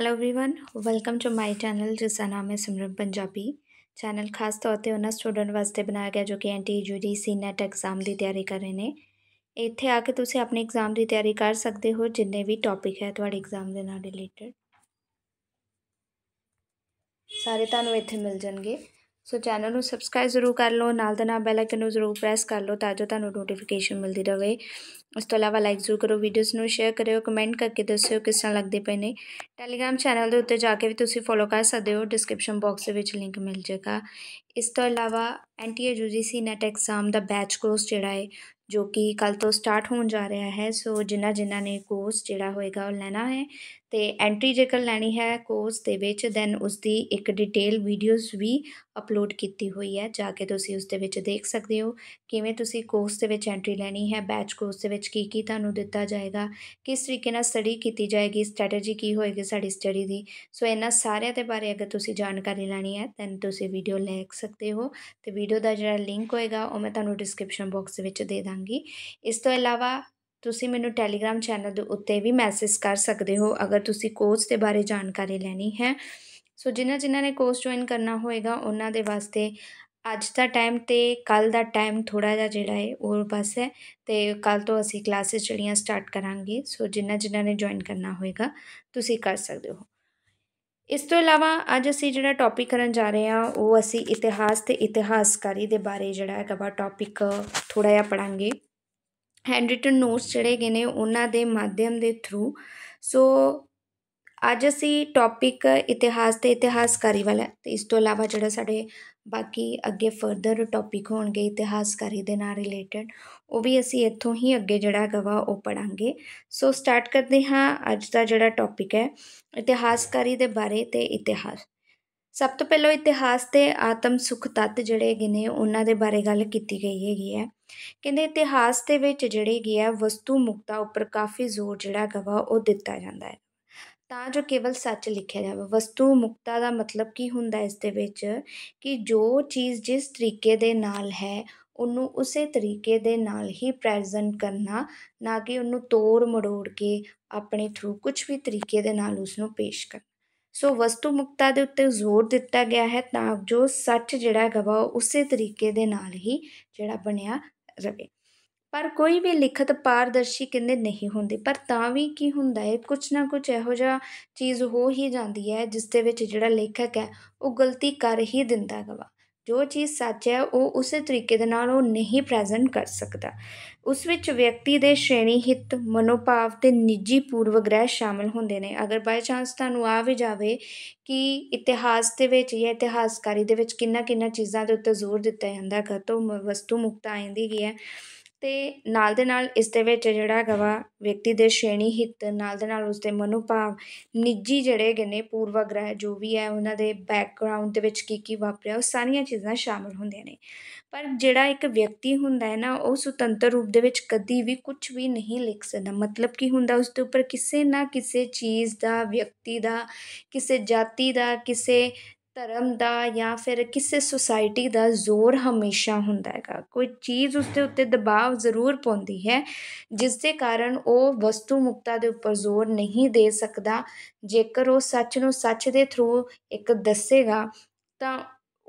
hello everyone welcome to my channel ਜਿਸ ਦਾ ਨਾਮ ਹੈ ਸਿਮਰਨ ਪੰਜਾਬੀ ਚੈਨਲ ਖਾਸ ਤੌਰ ਤੇ ਉਹਨਾਂ ਸਟੂਡੈਂਟ ਵਾਸਤੇ ਬਣਾਇਆ ਗਿਆ ਜੋ ਕਿ ਐਨਟੀ ਯੂਜੀਸੀ ਨੈਟ ਐਗਜ਼ਾਮ ਦੀ ਤਿਆਰੀ ਕਰ ਰਹੇ ਨੇ ਇੱਥੇ ਆ ਕੇ ਤੁਸੀਂ ਆਪਣੇ ਐਗਜ਼ਾਮ ਦੀ ਤਿਆਰੀ ਕਰ ਸਕਦੇ ਹੋ ਜਿੰਨੇ ਵੀ ਟੌਪਿਕ ਹੈ ਤੁਹਾਡੇ ਐਗਜ਼ਾਮ ਦੇ ਨਾਲ ਰਿਲੇਟਡ ਸਾਰੇ ਤੁਹਾਨੂੰ ਇੱਥੇ ਮਿਲ ਜਾਣਗੇ ਸੋ ਚੈਨਲ ਨੂੰ ਸਬਸਕ੍ਰਾਈਬ ਜ਼ਰੂਰ ਕਰ ਲਓ ਨਾਲ ਦੇ ਨਾਲ ਬੈਲ ਆਈਕਨ ਨੂੰ ਜ਼ਰੂਰ ਪ੍ਰੈਸ ਕਰ ਲਓ ਤਾਂ ਜੋ ਤੁਹਾਨੂੰ ਨੋਟੀਫਿਕੇਸ਼ਨ ਮਿਲਦੀ ਰਹੇ ਉਸ ਤੋਂ ਇਲਾਵਾ ਲਾਈਕ ਜ਼ਰੂਰ ਕਰੋ ਵੀਡੀਓਜ਼ ਨੂੰ ਸ਼ੇਅਰ ਕਰਿਓ ਕਮੈਂਟ ਕਰਕੇ ਦੱਸਿਓ ਕਿਸ ਤਰ੍ਹਾਂ ਲੱਗਦੇ ਪਏ ਨੇ ਟੈਲੀਗ੍ਰਾਮ ਚੈਨਲ ਦੇ ਉੱਤੇ ਜਾ ਕੇ ਵੀ ਤੁਸੀਂ ਫੋਲੋ ਕਰ ਸਕਦੇ ਹੋ ਡਿਸਕ੍ਰਿਪਸ਼ਨ ਬਾਕਸ ਦੇ ਵਿੱਚ ਲਿੰਕ ਮਿਲ ਜਾਏਗਾ ਇਸ ਤੋਂ ਇਲਾਵਾ ਐਨਟੀਏ ਯੂਜੀਸੀ ਨੈਟ ਐਗਜ਼ਾਮ ਦਾ ਬੈਚ ਕੋਰਸ ਜਿਹੜਾ ਹੈ ਜੋ ਕਿ ਕੱਲ ਤੋਂ ਸਟਾਰਟ ਹੋਣ ਜਾ ਰਿਹਾ ਹੈ ਸੋ ਜਿਨ੍ਹਾਂ ਜਿਨ੍ਹਾਂ ਨੇ ਕੋਰਸ ਜਿਹੜਾ ਹੋਏਗਾ ਉਹ ਲੈਣਾ ਹੈ ਤੇ ਐਂਟਰੀ ਜੇਕਰ ਲੈਣੀ ਹੈ ਕੋਰਸ ਦੇ ਵਿੱਚ ਦੈਨ ਉਸ ਦੀ ਇੱਕ ਡਿਟੇਲ ਵੀਡੀਓਜ਼ ਵੀ ਅਪਲੋਡ ਕੀਤੀ ਹੋਈ ਹੈ ਜਾ ਕੇ ਤੁਸੀਂ ਉਸ ਦੇ ਵਿੱਚ ਦੇਖ ਸਕਦੇ ਹੋ ਕਿਵੇਂ ਤੁਸੀਂ ਕੋਰਸ ਦੇ ਵਿੱਚ ਐਂਟਰੀ ਲੈਣੀ ਹੈ ਬੈਚ ਕੋਰਸ ਦੇ ਵਿੱਚ ਕੀ ਕੀ ਤੁਹਾਨੂੰ ਦਿੱਤਾ ਜਾਏਗਾ ਕਿਸ ਤਰੀਕੇ ਨਾਲ ਸਟੱਡੀ ਕੀਤੀ ਜਾਏਗੀ ਸਟ੍ਰੈਟਜੀ ਕੀ ਹੋਏਗੀ ਸਾਡੀ ਸਟੱਡੀ ਦੀ ਸੋ ਇਹਨਾਂ ਸਾਰਿਆਂ ਦੇ ਬਾਰੇ ਅਗਰ ਤੁਸੀਂ ਜਾਣਕਾਰੀ ਲੈਣੀ ਹੈ ਤਾਂ ਤੁਸੀਂ ਵੀਡੀਓ ਲੈ ਸਕਦੇ ਹੋ ਤੇ ਵੀਡੀਓ ਦਾ ਜਿਹੜਾ ਲਿੰਕ ਹੋਏਗਾ ਉਹ ਮੈਂ ਤੁਹਾਨੂੰ ਡਿਸਕ੍ਰਿਪਸ਼ਨ ਬਾਕਸ ਦੇ ਵਿੱਚ ਦੇ ਦਾਂਗੀ ਇਸ ਤੋਂ ਇਲਾਵਾ ਤੁਸੀਂ ਮੈਨੂੰ ਟੈਲੀਗ੍ਰਾਮ ਚੈਨਲ ਦੇ ਉੱਤੇ ਵੀ ਮੈਸੇਜ ਕਰ ਸਕਦੇ ਹੋ ਅਗਰ ਤੁਸੀਂ ਕੋਰਸ ਦੇ ਬਾਰੇ ਜਾਣਕਾਰੀ ਲੈਣੀ ਹੈ ਸੋ ਜਿਨ੍ਹਾਂ ਜਿਨ੍ਹਾਂ ਨੇ ਕੋਰਸ ਜੁਆਇਨ ਕਰਨਾ ਹੋਏਗਾ ਉਹਨਾਂ ਦੇ ਵਾਸਤੇ ਅੱਜ ਦਾ ਟਾਈਮ ਤੇ ਕੱਲ ਦਾ ਟਾਈਮ ਥੋੜਾ ਜਿਹਾ ਜਿਹੜਾ ਹੈ ਉਹ ਬਸ ਹੈ ਤੇ ਕੱਲ ਤੋਂ ਅਸੀਂ ਕਲਾਸਿਸ ਜਿਹੜੀਆਂ ਸਟਾਰਟ ਕਰਾਂਗੇ ਸੋ ਜਿਨ੍ਹਾਂ ਜਿਨ੍ਹਾਂ ਨੇ ਜੁਆਇਨ ਕਰਨਾ ਹੋਏਗਾ ਤੁਸੀਂ ਕਰ ਸਕਦੇ ਹੋ ਇਸ ਤੋਂ ਇਲਾਵਾ ਅੱਜ ਅਸੀਂ ਜਿਹੜਾ ਟੌਪਿਕ ਕਰਨ ਜਾ ਰਹੇ ਹਾਂ ਉਹ ਅਸੀਂ ਇਤਿਹਾਸ ਤੇ ਇਤਿਹਾਸਕਾਰੀ ਦੇ ਬਾਰੇ ਜਿਹੜਾ ਹੈਗਾ ਵਾ ਟੌਪਿਕ ਥੋੜਾ ਜਿਹਾ ਪੜਾਂਗੇ ਹੈਂਡ ਰਿਟਨ ਨੋਟਸ ਜਿਹੜੇ ਗਏ ਨੇ ਉਹਨਾਂ ਦੇ ਮਾਧਿਅਮ ਦੇ ਥਰੂ ਸੋ ਅੱਜ ਅਸੀਂ ਟੌਪਿਕ ਇਤਿਹਾਸ ਤੇ ਇਤਿਹਾਸਕਾਰੀ ਵਾਲਾ ਤੇ ਇਸ ਤੋਂ ਇਲਾਵਾ ਜਿਹੜਾ ਸਾਡੇ ਬਾਕੀ ਅੱਗੇ ਫਰਦਰ ਟੌਪਿਕ ਹੋਣਗੇ ਇਤਿਹਾਸਕਾਰੀ ਦੇ ਨਾਲ ਰਿਲੇਟਡ ਉਹ ਵੀ ਅਸੀਂ ਇੱਥੋਂ ਹੀ ਅੱਗੇ ਜਿਹੜਾ ਗਵਾ ਉਹ ਪੜਾਂਗੇ ਸੋ ਸਟਾਰਟ ਕਰਦੇ ਹਾਂ ਅੱਜ ਦਾ ਜਿਹੜਾ ਟੌਪਿਕ ਹੈ ਇਤਿਹਾਸਕਾਰੀ ਦੇ ਬਾਰੇ ਤੇ ਇਤਿਹਾਸ ਸਭ ਤੋਂ ਪਹਿਲਾਂ ਇਤਿਹਾਸ ਤੇ ਆਤਮ ਸੁਖ ਤੱਤ ਜਿਹੜੇ ਗਿਨੇ ਉਹਨਾਂ ਦੇ ਬਾਰੇ ਗੱਲ ਕੀਤੀ ਗਈ ਹੈਗੀ ਹੈ ਕਹਿੰਦੇ ਇਤਿਹਾਸ ਦੇ ਵਿੱਚ ਜਿਹੜੇ ਗਿਆ ਵਸਤੂ ਮੁਕਤਾ ਉੱਪਰ ਕਾਫੀ ਜ਼ੋਰ ਜਿਹੜਾ ਗਵਾ ਉਹ ਦਿੱਤਾ ਜਾਂਦਾ ਹੈ ਤਾਂ ਜੋ ਕੇਵਲ ਸੱਚ ਲਿਖਿਆ ਜਾਵੇ ਵਸਤੂ ਮੁਕਤਾ ਦਾ ਮਤਲਬ ਕੀ ਹੁੰਦਾ ਇਸ ਦੇ ਵਿੱਚ ਕਿ ਜੋ ਚੀਜ਼ ਜਿਸ ਤਰੀਕੇ ਦੇ ਨਾਲ ਹੈ ਉਹਨੂੰ ਉਸੇ ਤਰੀਕੇ ਦੇ ਨਾਲ ਹੀ ਪ੍ਰੈਜੈਂਟ ਕਰਨਾ ਨਾ ਕਿ ਉਹਨੂੰ ਤੋੜ ਮੜੋੜ ਕੇ ਆਪਣੇ ਥਰੂ ਕੁਝ ਵੀ ਤਰੀਕੇ ਦੇ ਨਾਲ ਉਸਨੂੰ ਪੇਸ਼ ਕਰਨਾ ਸੋ ਵਸਤੂ ਮੁਕਤਾ ਦੇ ਉੱਤੇ ਜ਼ੋਰ ਦਿੱਤਾ ਗਿਆ ਹੈ ਤਾਂ ਜੋ ਸੱਚ ਜਿਹੜਾ ਹੈਗਾ ਵਾ ਉਸੇ ਤਰੀਕੇ ਦੇ ਨਾਲ ਹੀ ਜਿਹੜਾ ਬਣਿਆ ਰਵੇ ਪਰ ਕੋਈ ਵੀ ਲਿਖਤ ਪਾਰਦਰਸ਼ੀ ਕਹਿੰਦੇ ਨਹੀਂ ਹੁੰਦੀ ਪਰ ਤਾਂ ਵੀ ਕੀ ਹੁੰਦਾ ਹੈ ਕੁਝ ਨਾ ਕੁਝ ਇਹੋ ਜਿਹਾ ਚੀਜ਼ ਹੋ ਹੀ ਜਾਂਦੀ ਹੈ ਜਿਸ ਦੇ ਵਿੱਚ ਜਿਹੜਾ ਲੇਖਕ ਹੈ ਉਹ ਗਲਤੀ ਕਰ ਹੀ ਦਿੰਦਾ ਹੈਗਾ ਜੋ ਚੀਜ਼ ਸੱਚ ਹੈ ਉਹ ਉਸੇ ਤਰੀਕੇ ਦੇ ਨਾਲ ਉਹ ਨਹੀਂ ਪ੍ਰੈਜ਼ੈਂਟ ਕਰ ਸਕਦਾ ਉਸ ਵਿੱਚ ਵਿਅਕਤੀ ਦੇ ਸ਼੍ਰੇਣੀ ਹਿੱਤ ਮਨੋਭਾਵ ਤੇ ਨਿੱਜੀ ਪੂਰਵ ਗ੍ਰਹਿ ਸ਼ਾਮਲ ਹੁੰਦੇ ਨੇ ਅਗਰ ਬਾਈ ਚਾਂਸ ਤੁਹਾਨੂੰ ਆ ਵੀ ਜਾਵੇ ਕਿ ਇਤਿਹਾਸ ਦੇ ਵਿੱਚ ਜਾਂ ਇਤਿਹਾਸਕਾਰੀ ਦੇ ਵਿੱਚ ਕਿੰਨਾ ਕਿੰਨਾ ਚੀਜ਼ਾਂ ਦੇ ਉੱਤੇ ਜ਼ੋਰ ਦਿੱਤਾ ਜਾਂਦਾ ਹੈ ਤਾਂ ਵਸਤੂ ਮੁਕਤ ਆਂਦੀ ਗਈ ਹੈ ਤੇ ਨਾਲ ਦੇ ਨਾਲ ਇਸ ਦੇ ਵਿੱਚ ਜਿਹੜਾ ਗਵਾ ਵਿਅਕਤੀ ਦੇ ਸ਼੍ਰੇਣੀ ਹਿੱਤ ਨਾਲ ਦੇ ਨਾਲ ਉਸ ਦੇ ਮਨੋਭਾਵ ਨਿੱਜੀ ਜਿਹੜੇ ਗਨੇ ਨੇ ਗ੍ਰਹਿ ਜੋ ਵੀ ਹੈ ਉਹਨਾਂ ਦੇ ਬੈਕਗ੍ਰਾਉਂਡ ਦੇ ਵਿੱਚ ਕੀ ਕੀ ਵਾਪਰਿਆ ਉਹ ਸਾਰੀਆਂ ਚੀਜ਼ਾਂ ਸ਼ਾਮਿਲ ਹੁੰਦੀਆਂ ਨੇ ਪਰ ਜਿਹੜਾ ਇੱਕ ਵਿਅਕਤੀ ਹੁੰਦਾ ਹੈ ਨਾ ਉਹ ਸੁਤੰਤਰ ਰੂਪ ਦੇ ਵਿੱਚ ਕਦੀ ਵੀ ਕੁਝ ਵੀ ਨਹੀਂ ਲਿਖ ਸਕਦਾ ਮਤਲਬ ਕੀ ਹੁੰਦਾ ਉਸ ਦੇ ਉੱਪਰ ਕਿਸੇ ਨਾ ਕਿਸੇ ਚੀਜ਼ ਦਾ ਵਿਅਕਤੀ ਦਾ ਕਿਸੇ ਜਾਤੀ ਦਾ ਕਿਸੇ ਧਰਮ ਦਾ ਜਾਂ ਫਿਰ ਕਿਸੇ ਸੋਸਾਇਟੀ ਦਾ ਜ਼ੋਰ ਹਮੇਸ਼ਾ ਹੁੰਦਾ ਹੈਗਾ ਕੋਈ ਚੀਜ਼ ਉਸਦੇ ਉੱਤੇ ਦਬਾਅ ਜ਼ਰੂਰ ਪਾਉਂਦੀ ਹੈ ਜਿਸ ਦੇ ਕਾਰਨ ਉਹ ਵਸਤੂ ਮੁਕਤਾ ਦੇ ਉੱਪਰ ਜ਼ੋਰ ਨਹੀਂ ਦੇ ਸਕਦਾ ਜੇਕਰ ਉਹ ਸੱਚ ਨੂੰ ਸੱਚ ਦੇ ਥਰੂ ਇੱਕ ਦੱਸੇਗਾ ਤਾਂ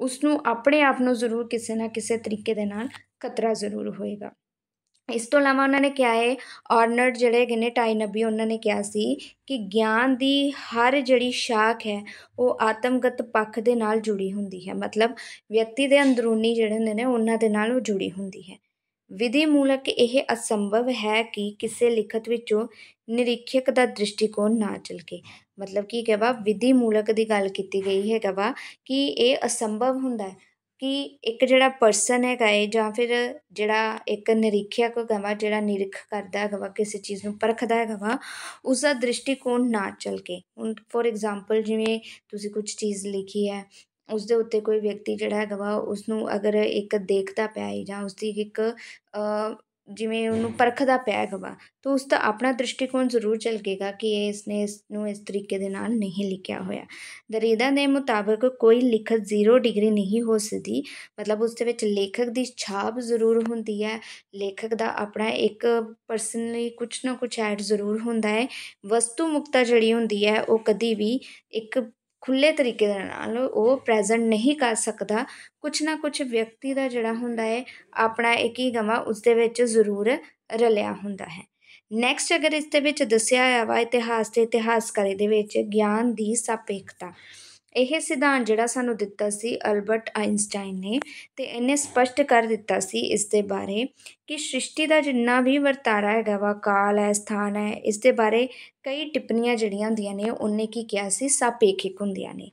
ਉਸ ਨੂੰ ਆਪਣੇ ਆਪ ਨੂੰ ਜ਼ਰੂਰ ਕਿਸੇ ਨਾ ਕਿਸੇ ਤਰੀਕੇ ਦੇ ਨਾਲ ਖਤਰਾ ਜ਼ਰੂਰ ਹੋਏਗਾ ਇਸ ਤੋਂ ਇਲਾਵਾ ਉਹਨਾਂ ਨੇ ਕਿਹਾ ਹੈ ਆਰਨਰਡ ਜਿਹੜੇ ਹੈਗੇ ਨੇ ਟਾਈ ਨਬੀ ਉਹਨਾਂ ਨੇ ਕਿਹਾ ਸੀ ਕਿ ਗਿਆਨ ਦੀ ਹਰ ਜਿਹੜੀ ਸ਼ਾਖ ਹੈ ਉਹ ਆਤਮਗਤ ਪੱਖ ਦੇ ਨਾਲ ਜੁੜੀ ਹੁੰਦੀ ਹੈ ਮਤਲਬ ਵਿਅਕਤੀ ਦੇ ਅੰਦਰੂਨੀ ਜਿਹੜੇ ਹੁੰਦੇ ਨੇ ਉਹਨਾਂ ਦੇ ਨਾਲ ਉਹ ਜੁੜੀ ਹੁੰਦੀ ਹੈ ਵਿਧੀ ਮੂਲਕ ਇਹ ਅਸੰਭਵ ਹੈ ਕਿ ਕਿਸੇ ਲਿਖਤ ਵਿੱਚੋਂ ਨਿਰੀਖਕ ਦਾ ਦ੍ਰਿਸ਼ਟੀਕੋਣ ਨਾ ਚਲਕੇ ਮਤਲਬ ਕੀ ਕਹਵਾ ਵਿਧੀ ਮੂਲਕ ਦੀ ਗੱਲ ਕੀਤੀ ਗਈ ਹੈ ਕਹਵਾ ਕਿ ਇਹ ਅਸੰਭਵ ਹੁੰਦਾ ਹੈ ਕਿ ਇੱਕ ਜਿਹੜਾ ਪਰਸਨ ਹੈਗਾ ਹੈ ਜਾਂ ਫਿਰ ਜਿਹੜਾ ਇੱਕ ਕੋ ਗਵਾ ਜਿਹੜਾ ਨਿਰਖ ਕਰਦਾ ਹੈਗਾ ਕਿਸੇ ਚੀਜ਼ ਨੂੰ ਪਰਖਦਾ ਹੈਗਾ ਉਸ ਦਾ ਦ੍ਰਿਸ਼ਟੀਕੋਣ ਨਾ ਕੇ ਹੁਣ ਫੋਰ ਐਗਜ਼ਾਮਪਲ ਜਿਵੇਂ ਤੁਸੀਂ ਕੁਝ ਚੀਜ਼ ਲਿਖੀ ਹੈ ਉਸ ਦੇ ਉੱਤੇ ਕੋਈ ਵਿਅਕਤੀ ਜਿਹੜਾ ਹੈਗਾ ਉਸ ਨੂੰ ਅਗਰ ਇੱਕ ਦੇਖਦਾ ਪਿਆ ਹੈ ਜਾਂ ਉਸ ਦੀ ਇੱਕ ਜਿਵੇਂ ਉਹਨੂੰ ਪਰਖਦਾ ਪਿਆ ਹੈਗਾ ਵਾ ਉਸ ਦਾ ਆਪਣਾ ਦ੍ਰਿਸ਼ਟੀਕੋਣ ਜ਼ਰੂਰ ਚਲਕੇਗਾ ਕਿ ਇਸਨੇ ਇਸ ਨੂੰ ਇਸ ਤਰੀਕੇ ਦੇ ਨਾਲ ਨਹੀਂ ਲਿਖਿਆ ਹੋਇਆ ਦਰੀਦਾ ਦੇ ਮੁਤਾਬਕ ਕੋਈ ਲਿਖਤ ਜ਼ੀਰੋ ਡਿਗਰੀ ਨਹੀਂ ਹੋ ਸਕਦੀ ਮਤਲਬ ਉਸ ਦੇ ਵਿੱਚ ਲੇਖਕ ਦੀ ਛਾਪ ਜ਼ਰੂਰ ਹੁੰਦੀ ਹੈ ਲੇਖਕ ਦਾ ਆਪਣਾ ਇੱਕ ਪਰਸਨਲੀ ਕੁਝ ਨਾ ਕੁਝ ਐਡ ਜ਼ਰੂਰ ਹੁੰਦਾ ਹੈ ਵਸਤੂ ਮੁਕਤਾ ਜਿਹੜੀ ਹੁੰਦੀ ਹੈ ਉਹ ਕਦੀ ਵੀ ਇੱਕ ਖੁੱਲੇ ਤਰੀਕੇ ਦੇ ਨਾਲ ਉਹ ਪ੍ਰੈਜੈਂਟ ਨਹੀਂ ਕਰ ਸਕਦਾ ਕੁਛ ਨਾ ਕੁਛ ਵਿਅਕਤੀ ਦਾ ਜਿਹੜਾ ਹੁੰਦਾ ਹੈ ਆਪਣਾ ਇੱਕ ਹੀ ਗਮਾ ਉਸ ਦੇ ਵਿੱਚ ਜ਼ਰੂਰ ਰਲਿਆ ਹੁੰਦਾ ਹੈ ਨੈਕਸਟ ਅਗਰ ਇਸ ਦੇ ਵਿੱਚ ਦੱਸਿਆ ਹੋਇਆ ਵਾ ਇਤਿਹਾਸ ਤੇ ਇਤਿਹਾਸਕਾਰੀ ਦੇ ਵਿੱਚ ਗਿਆਨ ਦੀ ਸਾਪੇਖਤਾ ਇਹ ਸਿਧਾਂਤ ਜਿਹੜਾ ਸਾਨੂੰ ਦਿੱਤਾ ਸੀ ਅਲਬਰਟ ਆਇਨਸਟਾਈਨ ਨੇ ਤੇ ਇਹਨੇ ਸਪਸ਼ਟ ਕਰ ਦਿੱਤਾ ਸੀ ਇਸ ਦੇ ਬਾਰੇ ਕਿ ਸ੍ਰਿਸ਼ਟੀ ਦਾ ਜਿੰਨਾ ਵੀ ਵਰਤਾਰਾ ਹੈਗਾ ਵਾ ਕਾਲ ਹੈ ਸਥਾਨ ਹੈ ਇਸ ਦੇ ਬਾਰੇ ਕਈ ਟਿੱਪਣੀਆਂ ਜਿਹੜੀਆਂ ਹੁੰਦੀਆਂ ਨੇ ਉਹਨੇ ਕੀ ਕਿਹਾ ਸੀ ਸਾਪੇਖਿਕ ਹੁੰਦੀਆਂ ਨੇ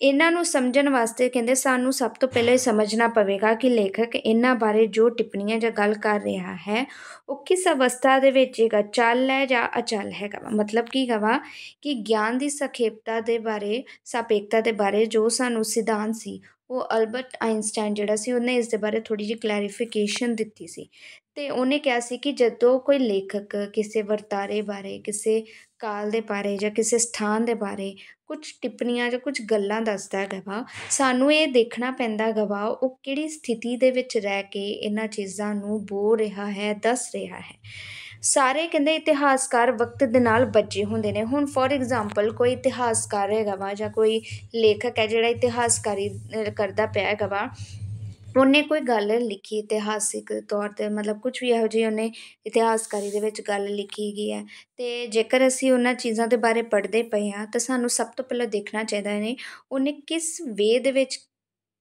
ਇਹਨਾਂ ਨੂੰ ਸਮਝਣ ਵਾਸਤੇ ਕਹਿੰਦੇ ਸਾਨੂੰ ਸਭ ਤੋਂ ਪਹਿਲਾਂ ਇਹ ਸਮਝਣਾ ਪਵੇਗਾ ਕਿ ਲੇਖਕ ਇਹਨਾਂ ਬਾਰੇ ਜੋ ਟਿੱਪਣੀਆਂ ਜਾਂ ਗੱਲ ਕਰ ਰਿਹਾ ਹੈ ਉਹ ਕਿਸ ਅਵਸਥਾ ਦੇ ਵਿੱਚ ਹੈਗਾ ਚੱਲ ਹੈ ਜਾਂ ਅਚਲ ਹੈਗਾ ਮਤਲਬ ਕੀ ਹੈਗਾ ਕਿ ਗਿਆਨ ਦੀ ਸਖੇਪਤਾ ਦੇ ਬਾਰੇ ਸਾਪੇਕਤਾ ਦੇ ਬਾਰੇ ਜੋ ਸਾਨੂੰ ਸਿਧਾਂਤ ਸੀ ਉਹ ਅਲਬਰਟ ਆਇਨਸਟਾਈਨ ਜਿਹੜਾ ਸੀ ਉਹਨੇ ਇਸ ਦੇ ਬਾਰੇ ਥੋੜੀ ਜਿਹੀ ਕਲੈਰੀਫਿਕੇਸ਼ਨ ਦਿੱਤੀ ਸੀ ਤੇ ਉਹਨੇ ਕਿਹਾ ਸੀ ਕਿ ਜਦੋਂ ਕੋਈ ਲੇਖਕ ਕਿਸੇ ਵਰਤਾਰੇ ਬਾਰੇ ਕਿਸੇ ਕਾਲ ਦੇ ਬਾਰੇ ਜਾਂ ਕਿਸੇ ਸਥਾਨ ਦੇ ਬਾਰੇ ਕੁਝ ਟਿੱਪਣੀਆਂ ਜਾਂ ਕੁਝ ਗੱਲਾਂ ਦੱਸਦਾ ਹੈ ਗਵਾ ਸਾਨੂੰ ਇਹ ਦੇਖਣਾ ਪੈਂਦਾ ਗਵਾ ਉਹ ਕਿਹੜੀ ਸਥਿਤੀ ਦੇ ਵਿੱਚ ਰਹਿ ਕੇ ਇਹਨਾਂ ਚੀਜ਼ਾਂ ਨੂੰ ਬੋਲ ਰਿਹਾ ਹੈ ਦੱਸ ਰਿਹਾ ਹੈ ਸਾਰੇ ਕਹਿੰਦੇ ਇਤਿਹਾਸਕਾਰ ਵਕਤ ਦੇ ਨਾਲ ਬੱਝੇ ਹੁੰਦੇ ਨੇ ਹੁਣ ਫੋਰ ਐਗਜ਼ਾਮਪਲ ਕੋਈ ਇਤਿਹਾਸਕਾਰ ਹੈਗਾ ਵਾ ਜਾਂ ਕੋਈ ਲੇਖਕ ਹੈ ਜਿਹੜਾ ਇਤਿਹਾਸਕਾਰੀ ਕਰਦਾ ਪਿਆ ਹੈਗਾ ਵਾ ਉਹਨੇ ਕੋਈ ਗੱਲ ਲਿਖੀ ਇਤਿਹਾਸਿਕ ਤੌਰ 'ਤੇ ਮਤਲਬ ਕੁਝ ਵੀ ਇਹੋ ਜਿਹੀ ਉਹਨੇ ਇਤਿਹਾਸਕਾਰੀ ਦੇ ਵਿੱਚ ਗੱਲ ਲਿਖੀ ਗਈ ਹੈ ਤੇ ਜੇਕਰ ਅਸੀਂ ਉਹਨਾਂ ਚੀਜ਼ਾਂ ਦੇ ਬਾਰੇ ਪੜ੍ਹਦੇ ਪਏ ਹਾਂ ਤਾਂ ਸਾਨੂੰ ਸਭ ਤੋਂ ਪਹਿਲਾਂ ਦੇਖਣਾ ਚਾਹੀਦਾ ਹੈ ਨੇ ਉਹਨੇ ਕਿਸ ਵੇਦ ਵਿੱਚ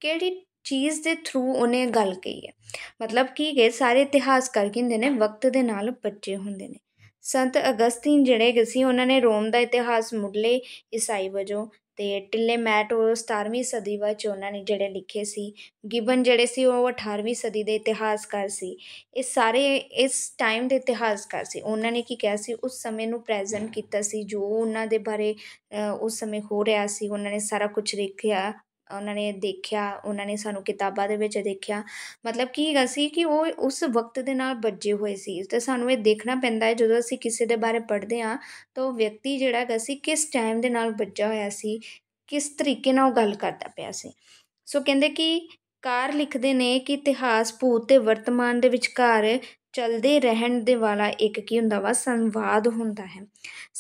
ਕਿਹੜੀ ਚੀਜ਼ ਦੇ ਥਰੂ ਉਹਨੇ ਗੱਲ ਕਹੀ ਹੈ ਮਤਲਬ ਕੀ ਕਿ ਸਾਰੇ ਇਤਿਹਾਸਕਾਰ ਕਹਿੰਦੇ ਨੇ ਵਕਤ ਦੇ ਨਾਲ ਬੱਚੇ ਹੁੰਦੇ ਨੇ ਸੰਤ ਅਗਸਤੀਨ ਜਿਹੜੇ ਸੀ ਉਹਨਾਂ ਨੇ ਰੋਮ ਦਾ ਇਤਿਹਾਸ ਮੁੱਢਲੇ ਈਸਾਈ ਵਜੋਂ ਤੇ ਟਿੱਲੇ ਮੈਟ ਉਹ 17ਵੀਂ ਸਦੀ ਵਿੱਚ ਉਹਨਾਂ ਨੇ ਜਿਹੜੇ ਲਿਖੇ ਸੀ ਗਿਬਨ ਜਿਹੜੇ ਸੀ ਉਹ 18ਵੀਂ ਸਦੀ ਦੇ ਇਤਿਹਾਸਕਾਰ ਸੀ ਇਹ ਸਾਰੇ ਇਸ ਟਾਈਮ ਦੇ ਇਤਿਹਾਸਕਾਰ ਸੀ ਉਹਨਾਂ ਨੇ ਕੀ ਕਿਹਾ ਸੀ ਉਸ ਸਮੇਂ ਨੂੰ ਪ੍ਰੈਜੈਂਟ ਕੀਤਾ ਸੀ ਜੋ ਉਹਨਾਂ ਦੇ ਬਾਰੇ ਉਸ ਸਮੇਂ ਹੋ ਰਿਹਾ ਸੀ ਉਹਨਾਂ ਨੇ ਸਾਰਾ ਕੁਝ ਲਿਖਿਆ ਉਹਨਾਂ ਨੇ ਦੇਖਿਆ ਉਹਨਾਂ ਨੇ ਸਾਨੂੰ ਕਿਤਾਬਾਂ ਦੇ ਵਿੱਚ ਦੇਖਿਆ ਮਤਲਬ ਕੀ ਹੈਗਾ ਸੀ ਕਿ ਉਹ ਉਸ ਵਕਤ ਦੇ ਨਾਲ ਬੱਜੇ ਹੋਏ ਸੀ ਤੇ ਸਾਨੂੰ ਇਹ ਦੇਖਣਾ ਪੈਂਦਾ ਹੈ ਜਦੋਂ ਅਸੀਂ ਕਿਸੇ ਦੇ ਬਾਰੇ ਪੜ੍ਹਦੇ ਹਾਂ ਤਾਂ ਉਹ ਵਿਅਕਤੀ ਜਿਹੜਾ ਹੈਗਾ ਸੀ ਕਿਸ ਟਾਈਮ ਦੇ ਨਾਲ ਬੱਜਾ ਹੋਇਆ ਸੀ ਕਿਸ ਤਰੀਕੇ ਨਾਲ ਉਹ ਗੱਲ ਕਰਦਾ ਪਿਆ ਸੀ ਸੋ ਕਹਿੰਦੇ ਕਿ ਕਾਰ ਲਿਖਦੇ ਨੇ ਕਿ ਇਤਿਹਾਸ ਭੂਤ ਤੇ ਵਰਤਮਾਨ ਦੇ ਵਿਚਕਾਰ ਚਲਦੇ ਰਹਿਣ ਦੇ ਵਾਲਾ ਇੱਕ ਕੀ ਹੁੰਦਾ ਵਾ ਸੰਵਾਦ ਹੁੰਦਾ ਹੈ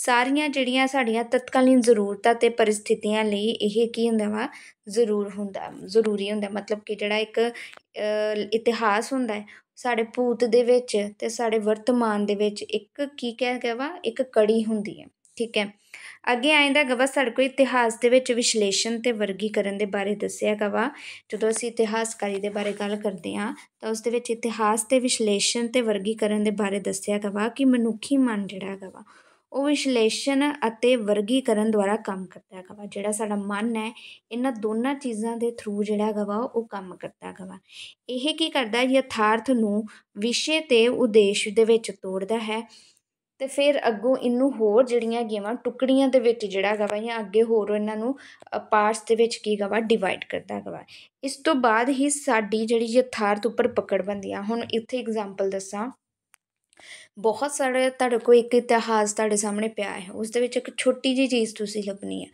ਸਾਰੀਆਂ ਜਿਹੜੀਆਂ ਸਾਡੀਆਂ ਤਤਕਾਲੀਨ ਜ਼ਰੂਰਤਾਂ ਤੇ ਪਰਿਸਥਿਤੀਆਂ ਲਈ ਇਹ ਕੀ ਹੁੰਦਾ ਵਾ ਜ਼ਰੂਰ ਹੁੰਦਾ ਜ਼ਰੂਰੀ ਹੁੰਦਾ ਮਤਲਬ ਕਿ ਜਿਹੜਾ ਇੱਕ ਇਤਿਹਾਸ ਹੁੰਦਾ ਹੈ ਸਾਡੇ ਭੂਤ ਦੇ ਵਿੱਚ ਤੇ ਸਾਡੇ ਵਰਤਮਾਨ ਦੇ ਵਿੱਚ ਇੱਕ ਕੀ ਕਹਿ ਗਿਆ ਵਾ ਇੱਕ ਕੜੀ ਹੁੰਦੀ ਹੈ ਠੀਕ ਹੈ ਅੱਗੇ ਆਇਂਦਾ ਗਵਾ ਸਾਡੇ ਕੋਲ ਇਤਿਹਾਸ ਦੇ ਵਿੱਚ ਵਿਸ਼ਲੇਸ਼ਣ ਤੇ ਵਰਗੀਕਰਨ ਦੇ ਬਾਰੇ ਦੱਸਿਆ ਗਵਾ ਜਦੋਂ ਅਸੀਂ ਇਤਿਹਾਸਕਾਰੀ ਦੇ ਬਾਰੇ ਗੱਲ ਕਰਦੇ ਹਾਂ ਤਾਂ ਉਸ ਦੇ ਵਿੱਚ ਇਤਿਹਾਸ ਤੇ ਵਿਸ਼ਲੇਸ਼ਣ ਤੇ ਵਰਗੀਕਰਨ ਦੇ ਬਾਰੇ ਦੱਸਿਆ ਗਵਾ ਕਿ ਮਨੁੱਖੀ ਮਨ ਜਿਹੜਾ ਗਵਾ ਉਹ ਵਿਸ਼ਲੇਸ਼ਣ ਅਤੇ ਵਰਗੀਕਰਨ ਦੁਆਰਾ ਕੰਮ ਕਰਦਾ ਹੈਗਾ ਜਿਹੜਾ ਸਾਡਾ ਮਨ ਹੈ ਇਹਨਾਂ ਦੋਨਾਂ ਚੀਜ਼ਾਂ ਦੇ ਥਰੂ ਜਿਹੜਾ ਹੈਗਾ ਉਹ ਕੰਮ ਕਰਦਾ ਹੈਗਾ ਇਹ ਕੀ ਕਰਦਾ ਹੈ ਯਥਾਰਥ ਨੂੰ ਵਿਸ਼ੇ ਤੇ ਉਦੇਸ਼ ਦੇ ਵਿੱਚ ਤੋੜਦਾ ਹੈ ਤੇ ਫਿਰ ਅੱਗੋਂ ਇਹਨੂੰ ਹੋਰ ਜਿਹੜੀਆਂ ਹੈਗੀਆਂ ਟੁਕੜੀਆਂ ਦੇ ਵਿੱਚ ਜਿਹੜਾ ਹੈਗਾ ਵਾ ਜਾਂ ਅੱਗੇ ਹੋਰ ਇਹਨਾਂ ਨੂੰ ਪਾਰਟਸ ਦੇ ਵਿੱਚ ਕੀ ਹੈਗਾ ਵਾ ਡਿਵਾਈਡ ਕਰਦਾ ਹੈਗਾ ਇਸ ਤੋਂ ਬਾਅਦ ਹੀ ਸਾਡੀ ਜਿਹੜੀ ਯਥਾਰਥ ਉੱਪਰ ਪਕੜ ਬੰਦੀ ਆ ਹੁਣ ਇੱਥੇ ਐਗਜ਼ਾਮਪਲ ਦੱਸਾਂ ਬਹੁਤ ਸਾਰੇ ਤੁਹਾਡੇ ਕੋਲ ਇੱਕ ਇਤਿਹਾਸ ਤੁਹਾਡੇ ਸਾਹਮਣੇ ਪਿਆ ਹੈ ਉਸ ਦੇ ਵਿੱਚ ਇੱਕ ਛੋਟੀ ਜਿਹੀ ਚੀਜ਼ ਤੁਸੀਂ ਲੱਭਣੀ ਹੈ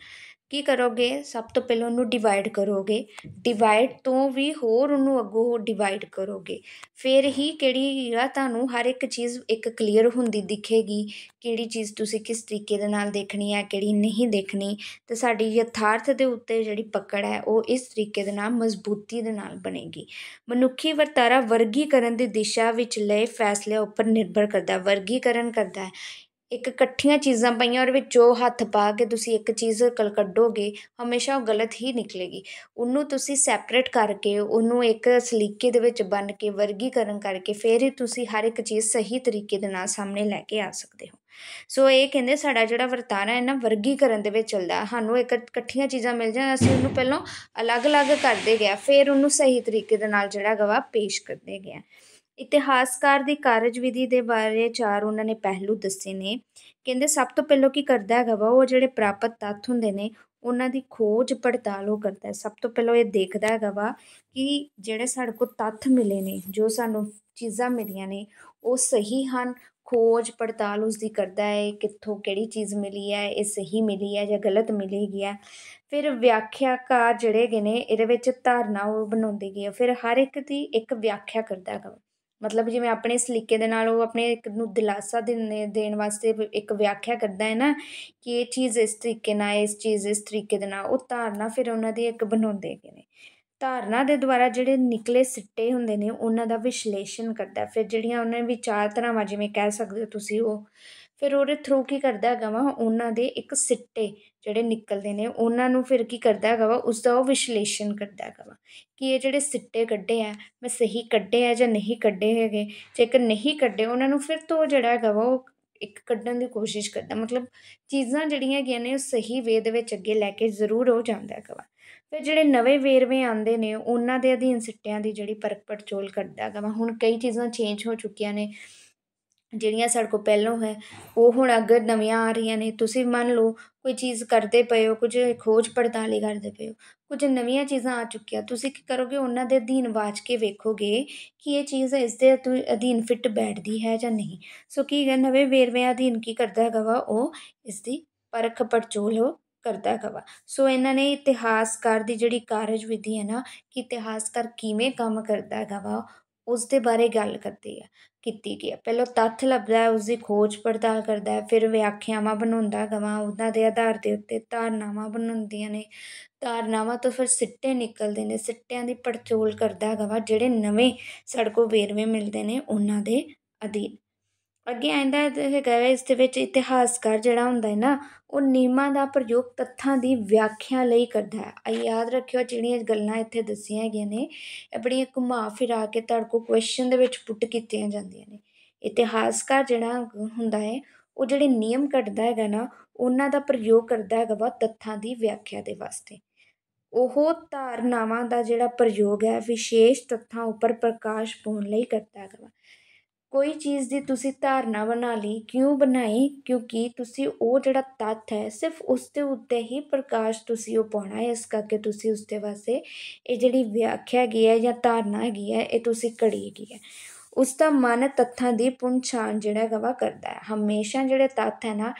ਕੀ ਕਰੋਗੇ ਸਭ ਤੋਂ ਪਹਿਲਾਂ ਉਹਨੂੰ ਡਿਵਾਈਡ ਕਰੋਗੇ ਡਿਵਾਈਡ ਤੋਂ ਵੀ ਹੋਰ ਉਹਨੂੰ ਅੱਗੋਂ ਡਿਵਾਈਡ ਕਰੋਗੇ ਫਿਰ ਹੀ ਕਿਹੜੀ ਹੀਰਾ ਤੁਹਾਨੂੰ ਹਰ ਇੱਕ ਚੀਜ਼ ਇੱਕ ਕਲੀਅਰ ਹੁੰਦੀ ਦਿਖੇਗੀ ਕਿਹੜੀ ਚੀਜ਼ ਤੁਸੀਂ ਕਿਸ ਤਰੀਕੇ ਦੇ ਨਾਲ ਦੇਖਣੀ ਹੈ ਕਿਹੜੀ ਨਹੀਂ ਦੇਖਣੀ ਤੇ ਸਾਡੀ ਯਥਾਰਥ ਦੇ ਉੱਤੇ ਜਿਹੜੀ ਪਕੜ ਹੈ ਉਹ ਇਸ ਤਰੀਕੇ ਦੇ ਨਾਲ ਮਜ਼ਬੂਤੀ ਦੇ ਨਾਲ ਬਣੇਗੀ ਮਨੁੱਖੀ ਵਰਤਾਰਾ ਵਰਗੀਕਰਨ ਦੀ ਦਿਸ਼ਾ ਵਿੱਚ ਲਏ ਫੈਸਲੇ ਉੱਪਰ ਨਿਰਭਰ ਕਰਦਾ ਵਰਗੀਕਰਨ ਕਰਦਾ ਹੈ ਇੱਕ ਇਕੱਠੀਆਂ ਚੀਜ਼ਾਂ ਪਈਆਂ ਔਰ ਵਿੱਚ ਜੋ ਹੱਥ ਪਾ ਕੇ ਤੁਸੀਂ ਇੱਕ ਚੀਜ਼ ਕਲ ਕੱਢੋਗੇ ਹਮੇਸ਼ਾ ਉਹ ਗਲਤ ਹੀ ਨਿਕਲੇਗੀ ਉਹਨੂੰ ਤੁਸੀਂ ਸੈਪਰੇਟ ਕਰਕੇ ਉਹਨੂੰ ਇੱਕ ਸਲੀਕੇ ਦੇ ਵਿੱਚ ਬੰਨ ਕੇ ਵਰਗੀਕਰਨ ਕਰਕੇ ਫਿਰ ਹੀ ਤੁਸੀਂ ਹਰ ਇੱਕ ਚੀਜ਼ ਸਹੀ ਤਰੀਕੇ ਦੇ ਨਾਲ ਸਾਹਮਣੇ ਲੈ ਕੇ ਆ ਸਕਦੇ ਹੋ ਸੋ ਇਹ ਕਹਿੰਦੇ ਸਾਡਾ ਜਿਹੜਾ ਵਰਤਾਰਾ ਹੈ ਨਾ ਵਰਗੀਕਰਨ ਦੇ ਵਿੱਚ ਚੱਲਦਾ ਸਾਨੂੰ ਇੱਕ ਇਕੱਠੀਆਂ ਚੀਜ਼ਾਂ ਮਿਲ ਜਾਂਦੀਆਂ ਅਸੀਂ ਉਹਨੂੰ ਪਹਿਲਾਂ ਅਲੱਗ-ਅਲੱਗ ਕਰਦੇ ਗਿਆ ਫਿਰ ਉਹਨੂੰ ਸਹੀ ਤਰੀਕੇ ਦੇ ਨਾਲ ਜਿਹੜਾ ਗਵਾ ਪੇਸ਼ ਕਰਦੇ ਗਿਆ ਇਤਿਹਾਸਕਾਰ ਦੀ ਕਾਰਜਵਿਧੀ ਦੇ ਬਾਰੇ ਚਾਰ ਉਹਨਾਂ ਨੇ ਪਹਿਲੂ ਦੱਸੇ ਨੇ ਕਹਿੰਦੇ ਸਭ ਤੋਂ ਪਹਿਲਾਂ ਕੀ ਕਰਦਾ ਹੈਗਾ ਵਾ ਉਹ ਜਿਹੜੇ ਪ੍ਰਾਪਤ ਤੱਥ ਹੁੰਦੇ ਨੇ ਉਹਨਾਂ ਦੀ ਖੋਜ ਪੜਤਾਲ ਉਹ ਕਰਦਾ ਹੈ ਸਭ ਤੋਂ ਪਹਿਲਾਂ ਇਹ ਦੇਖਦਾ ਹੈਗਾ ਵਾ ਕਿ ਜਿਹੜੇ ਸਾਡੇ ਕੋਲ ਤੱਥ ਮਿਲੇ ਨੇ ਜੋ ਸਾਨੂੰ ਚੀਜ਼ਾਂ ਮਿਲੀਆਂ ਨੇ ਉਹ ਸਹੀ ਹਨ ਖੋਜ ਪੜਤਾਲ ਉਸ ਦੀ ਕਰਦਾ ਹੈ ਕਿੱਥੋਂ ਕਿਹੜੀ ਚੀਜ਼ ਮਿਲੀ ਹੈ ਇਹ ਸਹੀ ਮਿਲੀ ਹੈ ਜਾਂ ਗਲਤ ਮਿਲੀ ਗਈ ਹੈ ਫਿਰ ਵਿਆਖਿਆਕਾਰ ਜਿਹੜੇ ਗਏ ਨੇ ਇਹਦੇ ਵਿੱਚ ਧਾਰਨਾ ਉਹ ਬਣਾਉਂਦੇ ਗਏ ਫਿਰ ਹਰ ਇੱਕ ਦੀ ਇੱਕ ਵਿਆਖਿਆ ਕਰਦਾ ਹੈਗਾ ਮਤਲਬ ਜਿਵੇਂ ਆਪਣੇ ਸਲੀਕੇ ਦੇ ਨਾਲ ਉਹ ਆਪਣੇ ਇੱਕ ਨੂੰ ਦਿਲਾਸਾ ਦੇਣ ਦੇਣ ਵਾਸਤੇ ਇੱਕ ਵਿਆਖਿਆ ਕਰਦਾ ਹੈ ਨਾ ਕਿ ਇਹ ਚੀਜ਼ ਇਸ ਤਰੀਕੇ ਨਾਲ ਇਸ ਚੀਜ਼ ਇਸ ਤਰੀਕੇ ਦੇ ਨਾਲ ਉਹ ਧਾਰਨਾ ਫਿਰ ਉਹਨਾਂ ਦੀ ਇੱਕ ਬਣਾਉਂਦੇ ਹੈਗੇ ਨੇ ਧਾਰਨਾ ਦੇ ਦੁਆਰਾ ਜਿਹੜੇ ਨਿਕਲੇ ਸਿੱਟੇ ਹੁੰਦੇ ਨੇ ਉਹਨਾਂ ਦਾ ਵਿਸ਼ਲੇਸ਼ਣ ਕਰਦਾ ਫਿਰ ਜਿਹੜੀਆਂ ਉਹਨਾਂ ਵਿਚਾਰ ਵਿਚਾਰਧਾਰਾਵਾਂ ਜਿਵੇਂ ਕਹਿ ਸਕਦੇ ਹੋ ਤੁਸੀਂ ਉਹ ਫਿਰ ਉਹਦੇ ਥਰੂ ਕੀ ਕਰਦਾ ਹੈਗਾ ਵਾ ਉਹਨਾਂ ਦੇ ਇੱਕ ਸਿੱਟੇ ਜਿਹੜੇ ਨਿਕਲਦੇ ਨੇ ਉਹਨਾਂ ਨੂੰ ਫਿਰ ਕੀ ਕਰਦਾ ਹੈਗਾ ਵਾ ਦਾ ਉਹ ਵਿਸ਼ਲੇਸ਼ਣ ਕਰਦਾ ਹੈਗਾ ਵਾ ਕਿ ਇਹ ਜਿਹੜੇ ਸਿੱਟੇ ਕੱਢੇ ਆ ਮੈਂ ਸਹੀ ਕੱਢੇ ਆ ਜਾਂ ਨਹੀਂ ਕੱਢੇ ਹੈਗੇ ਜੇਕਰ ਨਹੀਂ ਕੱਢੇ ਉਹਨਾਂ ਨੂੰ ਫਿਰ ਤੋਂ ਜਿਹੜਾ ਹੈਗਾ ਵਾ ਉਹ ਇੱਕ ਕੱਢਣ ਦੀ ਕੋਸ਼ਿਸ਼ ਕਰਦਾ ਮਤਲਬ ਚੀਜ਼ਾਂ ਜਿਹੜੀਆਂ ਹੈਗੀਆਂ ਨੇ ਉਹ ਸਹੀ ਵੇ ਦੇ ਵਿੱਚ ਅੱਗੇ ਲੈ ਕੇ ਜ਼ਰੂਰ ਹੋ ਜਾਂਦਾ ਹੈਗਾ ਵਾ ਫਿਰ ਜਿਹੜੇ ਨਵੇਂ ਵੇਰਵੇ ਆਉਂਦੇ ਨੇ ਉਹਨਾਂ ਦੇ ਅਧੀਨ ਸਿੱਟਿਆਂ ਦੀ ਜਿਹੜੀ ਪਰਖ ਪੜਚੋਲ ਕਰਦਾ ਹੈਗਾ ਵਾ ਹੁਣ ਕਈ ਚੀਜ਼ਾਂ ਚੇਂਜ ਹੋ ਚੁੱਕੀਆਂ ਨੇ ਜਿਹੜੀਆਂ ਸਾਡੇ ਕੋਲ ਪਹਿਲੋਂ ਹੈ ਉਹ ਹੁਣ ਅਗਰ ਨਵੀਆਂ ਆ ਰਹੀਆਂ ਨੇ ਤੁਸੀਂ ਮੰਨ ਲਓ ਕੋਈ ਚੀਜ਼ ਕਰਦੇ ਪਏ ਹੋ ਕੁਝ ਖੋਜ ਪੜਤਾਲ ਹੀ ਕਰਦੇ ਪਏ ਹੋ ਕੁਝ ਨਵੀਆਂ ਚੀਜ਼ਾਂ ਆ ਚੁੱਕੀਆਂ ਤੁਸੀਂ ਕੀ ਕਰੋਗੇ ਉਹਨਾਂ ਦੇ ਅਧੀਨ ਵਾਚ ਕੇ ਵੇਖੋਗੇ ਕਿ ਇਹ ਚੀਜ਼ ਇਸ ਦੇ ਅਧੀਨ ਫਿੱਟ ਬੈਠਦੀ ਹੈ ਜਾਂ ਨਹੀਂ ਸੋ ਕੀ ਹੈ ਨਵੇਂ ਵੇਰਵੇ ਅਧੀਨ ਕੀ ਕਰਦਾ ਹੈਗਾ ਵਾ ਉਹ ਇਸ ਦੀ ਪਰਖ ਪੜਚੋਲ ਕਰਦਾ ਹੈਗਾ ਸੋ ਇਹਨਾਂ ਨੇ ਇਤਿਹਾਸਕਾਰ ਦੀ ਜਿਹੜੀ ਕਾਰਜ ਵਿਧੀ ਹੈ ਨਾ ਕਿ ਇਤਿਹਾਸਕਾਰ ਕਿਵੇਂ ਕੰਮ ਕਰਦਾ ਹੈਗਾ ਵਾ ਉਸ ਦੇ ਬਾਰੇ ਗੱਲ ਕਰਦੀ ਹੈ ਕੀਤੀ ਗਈ ਪਹਿਲਾਂ ਤੱਥ ਲੱਭਦਾ ਉਸ ਦੀ ਖੋਜ ਪੜਤਾਲ ਕਰਦਾ ਫਿਰ ਵਿਆਖਿਆਵਾਂ ਬਣਾਉਂਦਾ ਗਵਾ ਉਹਨਾਂ ਦੇ ਆਧਾਰ ਦੇ ਉੱਤੇ ਧਾਰਨਾਵਾਂ ਬਣਾਉਂਦੀਆਂ ਨੇ ਧਾਰਨਾਵਾਂ ਤੋਂ ਫਿਰ ਸਿੱਟੇ ਨਿਕਲਦੇ ਨੇ ਸਿੱਟਿਆਂ ਦੀ ਪੜਚੋਲ ਕਰਦਾ ਗਵਾ ਜਿਹੜੇ ਨਵੇਂ ਸੜਕੋ ਵੇਰਵੇ ਮਿਲਦੇ ਨੇ ਉਹਨਾਂ ਦੇ ਅਧੀਨ ਅੱਗੇ ਆਉਂਦਾ ਹੈਗਾ ਹੈ ਇਸ ਦੇ ਵਿੱਚ ਇਤਿਹਾਸਕਾਰ ਜਿਹੜਾ ਹੁੰਦਾ ਹੈ ਨਾ ਉਹ ਨੀਮਾ ਦਾ ਪ੍ਰਯੋਗ ਤੱਥਾਂ ਦੀ ਵਿਆਖਿਆ ਲਈ ਕਰਦਾ ਹੈ ਆ ਯਾਦ ਰੱਖਿਓ ਜਿਹੜੀਆਂ ਗੱਲਾਂ ਇੱਥੇ ਦੱਸੀਆਂ ਗਈਆਂ ਨੇ ਇਹ ਬੜੀਆਂ ਘੁਮਾ ਫਿਰਾ ਕੇ ਤੁਹਾਡੇ ਕੋਲ ਕੁਐਸਚਨ ਦੇ ਵਿੱਚ ਪੁੱਟ ਕੀਤੀਆਂ ਜਾਂਦੀਆਂ ਨੇ ਇਤਿਹਾਸਕਾਰ ਜਿਹੜਾ ਹੁੰਦਾ ਹੈ ਉਹ ਜਿਹੜੇ ਨਿਯਮ ਕੱਢਦਾ ਹੈਗਾ ਨਾ ਉਹਨਾਂ ਦਾ ਪ੍ਰਯੋਗ ਕਰਦਾ ਹੈਗਾ ਵਾ ਤੱਥਾਂ ਦੀ ਵਿਆਖਿਆ ਦੇ ਵਾਸਤੇ ਉਹ ਧਾਰਨਾਵਾਂ ਦਾ ਜਿਹੜਾ ਪ੍ਰਯੋਗ ਹੈ ਵਿਸ਼ੇਸ਼ ਤੱਥਾਂ ਉੱਪਰ ਪ੍ਰਕਾਸ਼ ਪਾਉਣ ਲਈ ਕਰਦਾ ਹੈਗਾ ਕੋਈ ਚੀਜ਼ ਦੀ ਤੁਸੀਂ ਧਾਰਨਾ ਬਣਾ ਲਈ ਕਿਉਂ ਬਣਾਈ ਕਿਉਂਕਿ ਤੁਸੀਂ ਉਹ ਜਿਹੜਾ ਤੱਤ ਹੈ ਸਿਰਫ ਉਸ ਦੇ ਉੱਤੇ ਹੀ ਪ੍ਰਕਾਸ਼ ਤੁਸੀਂ ਉਹ ਪਾਉਣਾ ਹੈ ਇਸ ਕਰਕੇ ਤੁਸੀਂ ਉਸ ਦੇ ਵਾਸਤੇ ਇਹ ਜਿਹੜੀ ਵਿਆਖਿਆ ਗਈ ਹੈ ਜਾਂ ਧਾਰਨਾ ਹੈਗੀ ਹੈ ਇਹ ਤੁਸੀਂ ਘੜੀ ਗਈ ਹੈ ਉਸ ਦਾ ਮਨ ਤੱਥਾਂ ਦੀ ਪੁਣਛਾਣ ਜਿਹੜਾ ਗਵਾ ਕਰਦਾ ਹੈ ਹਮੇਸ਼ਾ ਜਿਹੜੇ ਤੱਤ ਹੈ ਨਾ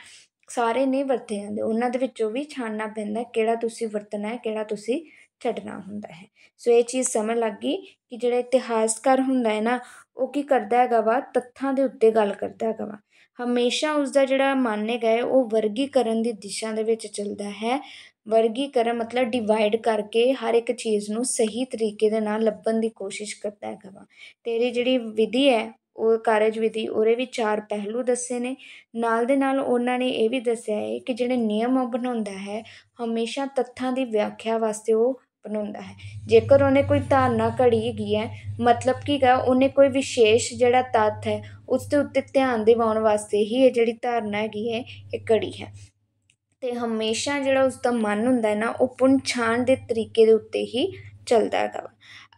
ਸਾਰੇ ਨਹੀਂ ਵਰਤੇ ਜਾਂਦੇ ਉਹਨਾਂ ਦੇ ਵਿੱਚੋਂ ਵੀ ਛਾਣਨਾ ਪੈਂਦਾ ਕਿਹੜਾ ਤੁਸੀਂ ਵਰਤਣਾ ਹੈ ਕਿਹੜਾ ਤੁਸੀਂ ਛੱਡਣਾ ਹੁੰਦਾ ਹੈ ਸੋ ਇਹ ਚੀਜ਼ ਸਮਝ ਲੱਗ ਗਈ ਕਿ ਜਿਹੜਾ ਇਤਿਹਾਸਕਾਰ ਹੁੰਦਾ ਹੈ ਨਾ ਉਹ ਕੀ ਕਰਦਾ ਹੈਗਾ ਵਾ ਤੱਥਾਂ ਦੇ ਉੱਤੇ ਗੱਲ ਕਰਦਾ ਹੈਗਾ ਵਾ ਹਮੇਸ਼ਾ ਉਸ ਦਾ ਜਿਹੜਾ ਮੰਨੇ ਗਏ ਉਹ ਵਰਗੀਕਰਨ ਦੀ ਦਿਸ਼ਾ ਦੇ ਵਿੱਚ ਚੱਲਦਾ ਹੈ ਵਰਗੀਕਰਨ ਮਤਲਬ ਡਿਵਾਈਡ ਕਰਕੇ ਹਰ ਇੱਕ ਚੀਜ਼ ਨੂੰ ਸਹੀ ਤਰੀਕੇ ਦੇ ਨਾਲ ਲੱਭਣ ਦੀ ਕੋਸ਼ਿਸ਼ ਕਰਦਾ ਹੈਗਾ ਵਾ ਤੇਰੀ ਜਿਹੜੀ ਵਿਧੀ ਹੈ ਉਹ ਕਾਰਜ ਵਿਧੀ ਉਹਦੇ ਵੀ ਚਾਰ ਪਹਿਲੂ ਦੱਸੇ ਨੇ ਨਾਲ ਦੇ ਨਾਲ ਉਹਨਾਂ ਨੇ ਇਹ ਵੀ ਦੱਸਿਆ ਹੈ ਕਿ ਜਿਹੜੇ ਨਿਯਮ ਉਹ ਬਣਾਉਂਦਾ ਹੈ ਹਮੇਸ਼ਾ ਤੱਥਾਂ ਦੀ ਵਿਆਖਿਆ ਵਾਸਤੇ ਉਹ ਬਣਾਉਂਦਾ ਹੈ ਜੇਕਰ ਉਹਨੇ ਕੋਈ ਧਾਰਨਾ ਘੜੀ ਹੈਗੀ ਹੈ ਮਤਲਬ ਕੀ ਹੈ ਉਹਨੇ ਕੋਈ ਵਿਸ਼ੇਸ਼ ਜਿਹੜਾ ਤੱਤ ਹੈ ਉਸ ਤੇ ਉੱਤੇ ਧਿਆਨ ਦਿਵਾਉਣ ਵਾਸਤੇ ਹੀ ਇਹ ਜਿਹੜੀ ਧਾਰਨਾ ਹੈਗੀ ਹੈ ਇਹ ਘੜੀ ਹੈ ਤੇ ਹਮੇਸ਼ਾ ਜਿਹੜਾ ਉਸ ਦਾ ਮਨ ਹੁੰਦਾ ਹੈ ਨਾ ਉਹ ਪੁੰਛਾਣ ਦੇ ਤਰੀਕੇ ਦੇ ਉੱਤੇ ਹੀ ਚੱਲਦਾ ਹੈਗਾ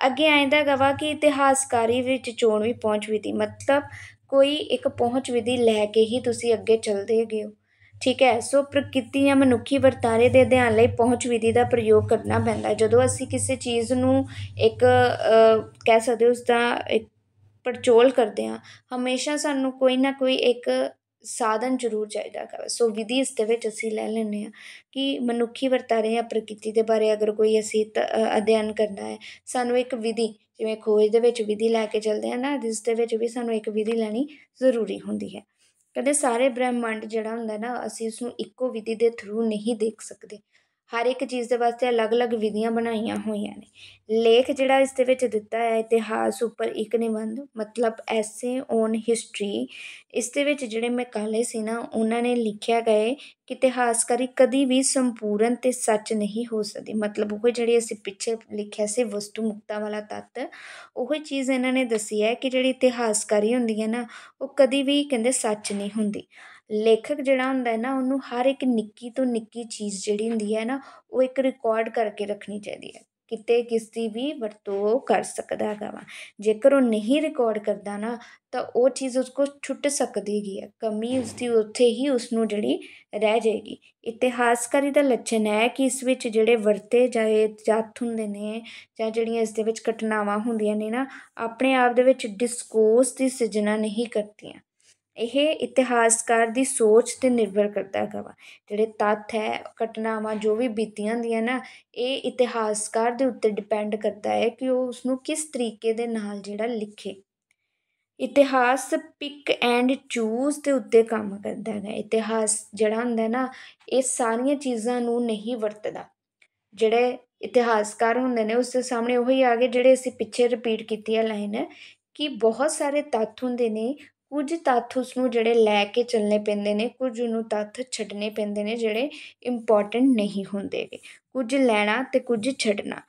ਅੱਗੇ ਆਇਂਦਾ ਗਵਾ ਕਿ ਇਤਿਹਾਸਕਾਰੀ ਵਿੱਚ ਵੀ ਪਹੁੰਚ ਵਿਧੀ ਮਤਲਬ ਕੋਈ ਇੱਕ ਪਹੁੰਚ ਵਿਧੀ ਲੈ ਕੇ ਹੀ ਤੁਸੀਂ ਅੱਗੇ ਚੱਲਦੇ ਹੋ ਠੀਕ ਹੈ ਸੋ ਪ੍ਰਕਿਰਤੀ ਜਾਂ ਮਨੁੱਖੀ ਵਰਤਾਰੇ ਦੇ ਅਧਿਐਨ ਲਈ ਪਹੁੰਚ ਵਿਧੀ ਦਾ ਪ੍ਰਯੋਗ ਕਰਨਾ ਪੈਂਦਾ ਜਦੋਂ ਅਸੀਂ ਕਿਸੇ ਚੀਜ਼ ਨੂੰ ਇੱਕ ਕਹਿ ਸਕਦੇ ਉਸ ਦਾ ਇੱਕ ਪਰਚੋਲ ਕਰਦੇ ਹਾਂ ਹਮੇਸ਼ਾ ਸਾਨੂੰ ਕੋਈ ਨਾ ਕੋਈ ਇੱਕ ਸਾਧਨ ਜ਼ਰੂਰ ਚਾਹੀਦਾ ਹੈ ਸੋ ਵਿਧੀ ਇਸ ਦੇ ਵਿੱਚ ਅਸੀਂ ਲੈ ਲੈਣੇ ਆ ਕਿ ਮਨੁੱਖੀ ਵਰਤਾਰੇ ਜਾਂ ਪ੍ਰਕਿਰਤੀ ਦੇ ਬਾਰੇ ਅਗਰ ਕੋਈ ਅਸੀਂ ਅਧਿਐਨ ਕਰਨਾ ਹੈ ਸਾਨੂੰ ਇੱਕ ਵਿਧੀ ਜਿਵੇਂ ਖੋਜ ਦੇ ਵਿੱਚ ਵਿਧੀ ਲੈ ਕੇ ਚੱਲਦੇ ਆ ਨਾ ਜਿਸ ਦੇ ਵਿੱਚ ਵੀ ਸਾਨੂੰ ਇੱਕ ਵਿਧੀ ਲੈਣੀ ਜ਼ਰੂਰੀ ਹੁੰਦੀ ਹੈ ਕਹਿੰਦੇ ਸਾਰੇ ਬ੍ਰਹਿਮੰਡ ਜਿਹੜਾ ਹੁੰਦਾ ਨਾ ਅਸੀਂ ਉਸਨੂੰ ਇੱਕੋ ਵਿਧੀ ਦੇ ਥਰੂ ਨਹੀਂ ਦੇਖ ਸਕਦੇ ਹਰ ਇੱਕ ਚੀਜ਼ ਦੇ ਵਾਸਤੇ ਅਲੱਗ ਅਲੱਗ ਵਿਧੀਆਂ ਬਣਾਈਆਂ ਹੋਈਆਂ ਨੇ ਲੇਖ ਜਿਹੜਾ ਇਸ ਦੇ ਵਿੱਚ ਦਿੱਤਾ ਹੈ ਇਤਿਹਾਸ ਉੱਪਰ ਇੱਕ ਨਿਬੰਧ ਮਤਲਬ ਐਸੇ ਔਨ ਹਿਸਟਰੀ ਇਸ ਦੇ ਵਿੱਚ ਜਿਹੜੇ ਮਕਾਲੇ ਸੀ ਨਾ ਉਹਨਾਂ ਨੇ ਲਿਖਿਆ ਗਏ ਕਿ ਇਤਿਹਾਸਕਾਰੀ ਕਦੀ ਵੀ ਸੰਪੂਰਨ ਤੇ ਸੱਚ ਨਹੀਂ ਹੋ ਸਕਦੀ ਮਤਲਬ ਉਹ ਜਿਹੜੀ ਅਸੀਂ ਪਿੱਛੇ ਲਿਖਿਆ ਸੀ ਵਸਤੂ ਮੁਕਤਾ ਵਾਲਾ ਤੱਤ ਉਹ ਚੀਜ਼ ਇਹਨਾਂ ਨੇ ਦੱਸੀ ਹੈ ਕਿ ਜਿਹੜੀ ਇਤਿਹਾਸਕਾਰੀ ਹੁੰਦੀ ਹੈ ਨਾ ਉਹ ਕਦੀ ਵੀ ਕਹਿੰਦੇ ਸੱਚ ਨਹੀਂ ਹੁੰਦੀ ਲੇਖਕ ਜਿਹੜਾ ਹੁੰਦਾ ਹੈ ਨਾ ਉਹਨੂੰ ਹਰ ਇੱਕ ਨਿੱਕੀ ਤੋਂ ਨਿੱਕੀ ਚੀਜ਼ ਜਿਹੜੀ ਹੁੰਦੀ ਹੈ ਨਾ ਉਹ ਇੱਕ ਰਿਕਾਰਡ ਕਰਕੇ ਰੱਖਣੀ ਚਾਹੀਦੀ ਹੈ ਕਿਤੇ ਕਿਸੀ ਵੀ ਵਰਤੋਂ ਕਰ ਸਕਦਾ ਹੈਗਾ ਵਾ ਜੇਕਰ ਉਹ ਨਹੀਂ ਰਿਕਾਰਡ ਕਰਦਾ ਨਾ ਤਾਂ ਉਹ ਚੀਜ਼ ਉਸ ਕੋ ਛੁੱਟ ਸਕਦੀ ਹੈਗੀ ਹੈ ਕਮੀ ਉਸਦੀ ਉੱਥੇ ਹੀ ਉਸਨੂੰ ਜਿਹੜੀ ਰਹਿ ਜਾਏਗੀ ਇਤਿਹਾਸਕਾਰੀ ਦਾ ਲੱਛਣ ਹੈ ਕਿ ਇਸ ਵਿੱਚ ਜਿਹੜੇ ਵਰਤੇ ਜਾਏ ਜਾਤ ਹੁੰਦੇ ਨੇ ਜਾਂ ਜਿਹੜੀਆਂ ਇਸ ਦੇ ਵਿੱਚ ਘਟਨਾਵਾਂ ਹੁੰਦੀਆਂ ਨੇ ਨਾ ਆਪਣੇ ਆਪ ਦੇ ਵਿੱਚ ਡਿਸਕੋਰਸ ਦੀ ਸਿਰਜਣਾ ਨਹੀਂ ਕਰਦੀਆਂ ਇਹ ਇਤਿਹਾਸਕਾਰ ਦੀ ਸੋਚ 'ਤੇ ਨਿਰਭਰ ਕਰਦਾ ਹੈਗਾ ਜਿਹੜੇ ਤੱਥ ਹੈ ਘਟਨਾਵਾਂ ਜੋ ਵੀ ਬੀਤੀਆਂ ਦੀਆਂ ਨਾ ਇਹ ਇਤਿਹਾਸਕਾਰ ਦੇ ਉੱਤੇ ਡਿਪੈਂਡ ਕਰਦਾ ਹੈ ਕਿ ਉਹ ਉਸ ਨੂੰ ਕਿਸ ਤਰੀਕੇ ਦੇ ਨਾਲ ਜਿਹੜਾ ਲਿਖੇ ਇਤਿਹਾਸ ਪਿਕ ਐਂਡ ਚੂਜ਼ ਦੇ ਉੱਤੇ ਕੰਮ ਕਰਦਾ ਹੈਗਾ ਇਤਿਹਾਸ ਜਿਹੜਾ ਹੁੰਦਾ ਨਾ ਇਹ ਸਾਰੀਆਂ ਚੀਜ਼ਾਂ ਨੂੰ ਨਹੀਂ ਵਰਤਦਾ ਜਿਹੜੇ ਇਤਿਹਾਸਕਾਰ ਹੁੰਦੇ ਨੇ ਉਸ ਦੇ ਸਾਹਮਣੇ ਉਹੀ ਆ ਗਏ ਜਿਹੜੇ ਅਸੀਂ ਪਿੱਛੇ ਰਿਪੀਟ ਕੀਤੀ ਹੈ ਲਾਈਨ ਕਿ ਬਹੁਤ ਸਾਰੇ ਤੱਥ ਹੁੰਦੇ ਨੇ ਕੁਝ ਤੱਥ ਉਸ ਨੂੰ ਜਿਹੜੇ ਲੈ ਕੇ ਚੱਲਨੇ ਪੈਂਦੇ ਨੇ ਕੁਝ ਨੂੰ ਤੱਥ ਛੱਡਨੇ ਪੈਂਦੇ ਨੇ ਜਿਹੜੇ ਇੰਪੋਰਟੈਂਟ ਨਹੀਂ ਹੁੰਦੇਗੇ ਕੁਝ ਲੈਣਾ ਤੇ ਕੁਝ ਛੱਡਣਾ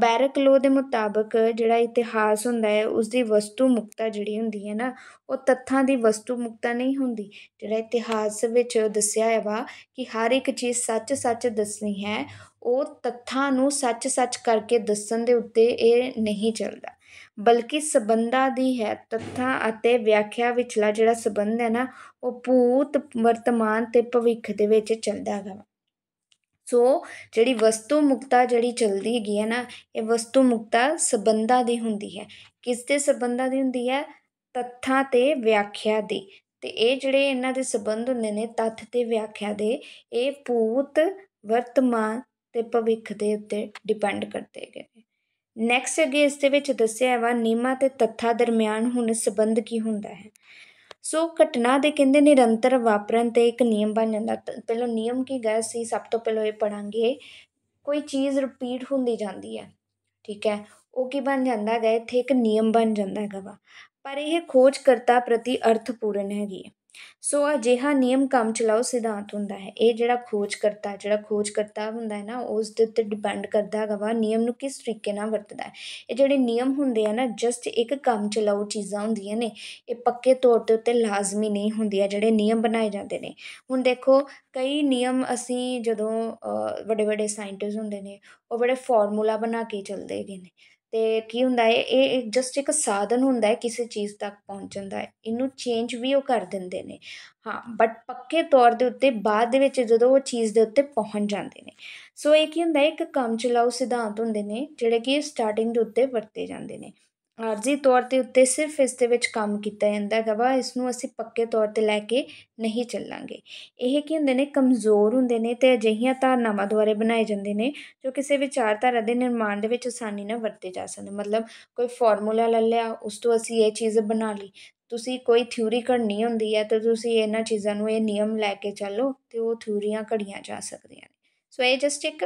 ਬੈਰਕ ਲੋ ਦੇ ਮੁਤਾਬਕ ਜਿਹੜਾ ਇਤਿਹਾਸ ਹੁੰਦਾ ਹੈ ਉਸ ਦੀ ਵਸਤੂ ਮੁਕਤਾ ਜਿਹੜੀ ਹੁੰਦੀ ਹੈ ਨਾ ਉਹ ਤੱਥਾਂ ਦੀ ਵਸਤੂ ਮੁਕਤਾ ਨਹੀਂ ਹੁੰਦੀ ਜਿਹੜਾ ਇਤਿਹਾਸ ਵਿੱਚ ਦੱਸਿਆ ਹੈ ਵਾ ਕਿ ਹਰ ਇੱਕ ਚੀਜ਼ ਸੱਚ ਸੱਚ ਦੱਸਣੀ ਹੈ ਉਹ ਤੱਥਾਂ ਨੂੰ ਸੱਚ ਸੱਚ ਕਰਕੇ ਦੱਸਣ ਦੇ ਉੱਤੇ ਇਹ ਨਹੀਂ ਚੱਲਦਾ ਬਲਕਿ ਸਬੰਧਾਂ ਦੀ ਹੈ ਤੱਥਾਂ ਅਤੇ ਵਿਆਖਿਆ ਵਿਚਲਾ ਜਿਹੜਾ ਸਬੰਧ ਹੈ ਨਾ ਉਹ ਭੂਤ ਵਰਤਮਾਨ ਤੇ ਭਵਿੱਖ ਦੇ ਵਿੱਚ ਚੱਲਦਾ ਹੈ ਸੋ ਜਿਹੜੀ ਵਸਤੂ ਮੁਕਤਾ ਜਿਹੜੀ ਚਲਦੀ ਹੈਗੀ ਹੈ ਨਾ ਇਹ ਵਸਤੂ ਮੁਕਤਾ ਸਬੰਧਾਂ ਦੀ ਹੁੰਦੀ ਹੈ ਕਿਸ ਦੇ ਸਬੰਧਾਂ ਦੀ ਹੁੰਦੀ ਹੈ ਤੱਥਾਂ ਤੇ ਵਿਆਖਿਆ ਦੀ ਤੇ ਇਹ ਜਿਹੜੇ ਇਹਨਾਂ ਦੇ ਸਬੰਧ ਹੁੰਦੇ ਨੇ ਤੱਥ ਤੇ ਵਿਆਖਿਆ ਦੇ ਇਹ ਭੂਤ ਵਰਤਮਾਨ ਤੇ ਭਵਿੱਖ ਦੇ ਉੱਤੇ ਡਿਪੈਂਡ ਕਰਦੇ ਹੈਗੇ ਨੈਕਸਟ ਅਗੇ ਇਸ ਦੇ ਵਿੱਚ ਦੱਸਿਆ ਵਾ ਨੀਮਾ ਤੇ ਤੱਥਾ ਦਰਮਿਆਨ ਹੁਣ ਸੰਬੰਧ ਕੀ ਹੁੰਦਾ ਹੈ ਸੋ ਘਟਨਾ ਦੇ ਕਹਿੰਦੇ ਨਿਰੰਤਰ ਵਾਪਰਨ ਤੇ ਇੱਕ ਨਿਯਮ ਬਣ ਜਾਂਦਾ ਪਹਿਲਾਂ ਨਿਯਮ ਕੀ ਗਏ ਸੀ ਸਭ ਤੋਂ ਪਹਿਲਾਂ ਇਹ ਪੜਾਂਗੇ ਕੋਈ ਚੀਜ਼ ਰਿਪੀਟ ਹੁੰਦੀ ਜਾਂਦੀ ਹੈ ਠੀਕ ਹੈ ਉਹ ਕੀ ਬਣ ਜਾਂਦਾ ਹੈ ਇੱਥੇ ਇੱਕ ਨਿਯਮ ਬਣ ਜਾਂਦਾ ਹੈਗਾ ਵਾ ਪਰ ਇਹ ਖੋਜਕਰਤਾ ਪ੍ਰਤੀ ਅਰਥਪੂਰਨ ਹੈਗੀ ਹੈ ਸੋ ਅਜਿਹਾ ਨਿਯਮ ਕੰਮ ਚਲਾਓ ਸਿਧਾਂਤ ਹੁੰਦਾ ਹੈ ਇਹ ਜਿਹੜਾ ਖੋਜ ਕਰਤਾ ਜਿਹੜਾ ਖੋਜ ਕਰਤਾ ਹੁੰਦਾ ਹੈ ਨਾ ਉਸ ਦੇ ਉੱਤੇ ਡਿਪੈਂਡ ਕਰਦਾ ਹੈਗਾ ਵਾ ਨਿਯਮ ਨੂੰ ਕਿਸ ਤਰੀਕੇ ਨਾਲ ਵਰਤਦਾ ਹੈ ਇਹ ਜਿਹੜੇ ਨਿਯਮ ਹੁੰਦੇ ਆ ਨਾ ਜਸਟ ਇੱਕ ਕੰਮ ਚਲਾਓ ਚੀਜ਼ਾਂ ਹੁੰਦੀਆਂ ਨੇ ਇਹ ਪੱਕੇ ਤੌਰ ਤੇ ਉੱਤੇ ਲਾਜ਼ਮੀ ਨਹੀਂ ਹੁੰਦੀਆਂ ਜਿਹੜੇ ਨਿਯਮ ਬਣਾਏ ਜਾਂਦੇ ਨੇ ਹੁਣ ਦੇਖੋ ਕਈ ਨਿਯਮ ਅਸੀਂ ਜਦੋਂ ਵੱਡੇ ਵੱਡੇ ਸਾਇੰਟਿਸਟ ਹੁੰਦੇ ਨੇ ਉਹ ਬੜੇ ਫਾਰਮੂਲਾ ਬਣਾ ਕੇ ਚੱਲਦੇ ਨੇ ਤੇ ਕੀ ਹੁੰਦਾ ਹੈ ਇਹ ਜਸਟ ਇੱਕ ਸਾਧਨ ਹੁੰਦਾ ਹੈ ਕਿਸੇ ਚੀਜ਼ ਤੱਕ ਪਹੁੰਚਣ ਦਾ ਇਹਨੂੰ ਚੇਂਜ ਵੀ ਉਹ ਕਰ ਦਿੰਦੇ ਨੇ ਹਾਂ ਬਟ ਪੱਕੇ ਤੌਰ ਦੇ ਉੱਤੇ ਬਾਅਦ ਦੇ ਵਿੱਚ ਜਦੋਂ ਉਹ ਚੀਜ਼ ਦੇ ਉੱਤੇ ਪਹੁੰਚ ਜਾਂਦੇ ਨੇ ਸੋ ਇਹ ਕੀ ਹੁੰਦਾ ਇੱਕ ਕੰਮ ਚਲਾਉ ਸਿਧਾਂਤ ਹੁੰਦੇ ਨੇ ਜਿਹੜੇ ਕਿ ਸਟਾਰਟਿੰਗ ਦੇ ਉੱਤੇ ਵਰਤੇ ਜਾਂਦੇ ਨੇ ਆਰਜ਼ੀ ਤੌਰ 'ਤੇ ਉੱਤੇ ਸਿਰਫ ਇਸ ਦੇ ਵਿੱਚ ਕੰਮ ਕੀਤਾ ਜਾਂਦਾ ਹੈਗਾ ਵਾ ਇਸ ਨੂੰ ਅਸੀਂ ਪੱਕੇ ਤੌਰ 'ਤੇ ਲੈ ਕੇ ਨਹੀਂ ਚੱਲਾਂਗੇ ਇਹ ਕੀ ਹੁੰਦੇ ਨੇ ਕਮਜ਼ੋਰ ਹੁੰਦੇ ਨੇ ਤੇ ਅਜਿਹੀਆਂ ਧਾਰਨਾਵਾਂ ਦੁਆਰੇ ਬਣਾਏ ਜਾਂਦੇ ਨੇ ਜੋ ਕਿਸੇ ਵਿਚਾਰਧਾਰਾ ਦੇ ਨਿਰਮਾਣ ਦੇ ਵਿੱਚ ਆਸਾਨੀ ਨਾਲ ਵਰਤੇ ਜਾ ਸਕਦੇ ਮਤਲਬ ਕੋਈ ਫਾਰਮੂਲਾ ਲੈ ਲਿਆ ਉਸ ਤੋਂ ਅਸੀਂ ਇਹ ਚੀਜ਼ ਬਣਾ ਲਈ ਤੁਸੀਂ ਕੋਈ ਥਿਊਰੀ ਘੜਨੀ ਹੁੰਦੀ ਹੈ ਤਾਂ ਤੁਸੀਂ ਇਹਨਾਂ ਚੀਜ਼ਾਂ ਨੂੰ ਇਹ ਨਿਯਮ ਲੈ ਕੇ ਚੱਲੋ ਤੇ ਉਹ ਥਿਊਰੀਆਂ ਘੜੀਆਂ ਜਾ ਸਕਦੀਆਂ ਨੇ ਸੋ ਇਹ ਜਸਟ ਇੱਕ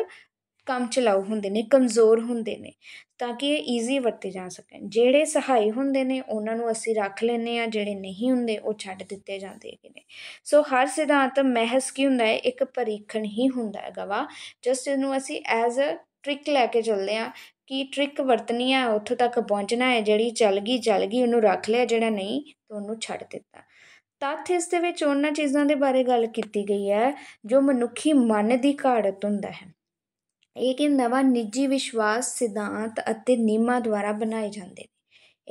ਕੰਮ ਲਾਉ ਹੁੰਦੇ ਨੇ ਕਮਜ਼ੋਰ ਹੁੰਦੇ ਨੇ ਤਾਂ ਕਿ ਇਹ ਈਜ਼ੀ ਵਰਤੇ ਜਾ ਸਕਣ ਜਿਹੜੇ ਸਹਾਈ ਹੁੰਦੇ ਨੇ ਉਹਨਾਂ ਨੂੰ ਅਸੀਂ ਰੱਖ ਲੈਨੇ ਆ ਜਿਹੜੇ ਨਹੀਂ ਹੁੰਦੇ ਉਹ ਛੱਡ ਦਿੱਤੇ ਜਾਂਦੇ ਹੈਗੇ ਨੇ ਸੋ ਹਰ ਸਿਧਾਂਤ ਮਹਿਸ ਕੀ ਹੁੰਦਾ ਹੈ ਇੱਕ ਪਰੀਖਣ ਹੀ ਹੁੰਦਾ ਹੈ ਗਵਾ ਜਸਟ ਇਹਨੂੰ ਅਸੀਂ ਐਜ਼ ਅ ਟ੍ਰਿਕ ਲੈ ਕੇ ਚੱਲਦੇ ਆ ਕਿ ਟ੍ਰਿਕ ਵਰਤਨੀ ਆ ਉੱਥੋਂ ਤੱਕ ਪਹੁੰਚਣਾ ਹੈ ਜਿਹੜੀ ਚੱਲ ਗਈ ਚੱਲ ਗਈ ਉਹਨੂੰ ਰੱਖ ਲਿਆ ਜਿਹੜਾ ਨਹੀਂ ਤਾਂ ਉਹਨੂੰ ਛੱਡ ਦਿੱਤਾ ਤੱਥ ਇਸ ਦੇ ਵਿੱਚ ਉਹਨਾਂ ਚੀਜ਼ਾਂ ਦੇ ਬਾਰੇ ਗੱਲ ਕੀਤੀ ਗਈ ਹੈ ਜੋ ਮਨੁੱਖੀ ਮਨ ਦੀ ਘਾੜਤ ਹੁੰਦਾ ਹੈ ਇਹ ਕਿ ਨਵਾਂ ਨਿੱਜੀ ਵਿਸ਼ਵਾਸ ਸਿਧਾਂਤ ਅਤੇ ਨਿਯਮਾਂ ਦੁਆਰਾ ਬਣਾਏ ਜਾਂਦੇ ਨੇ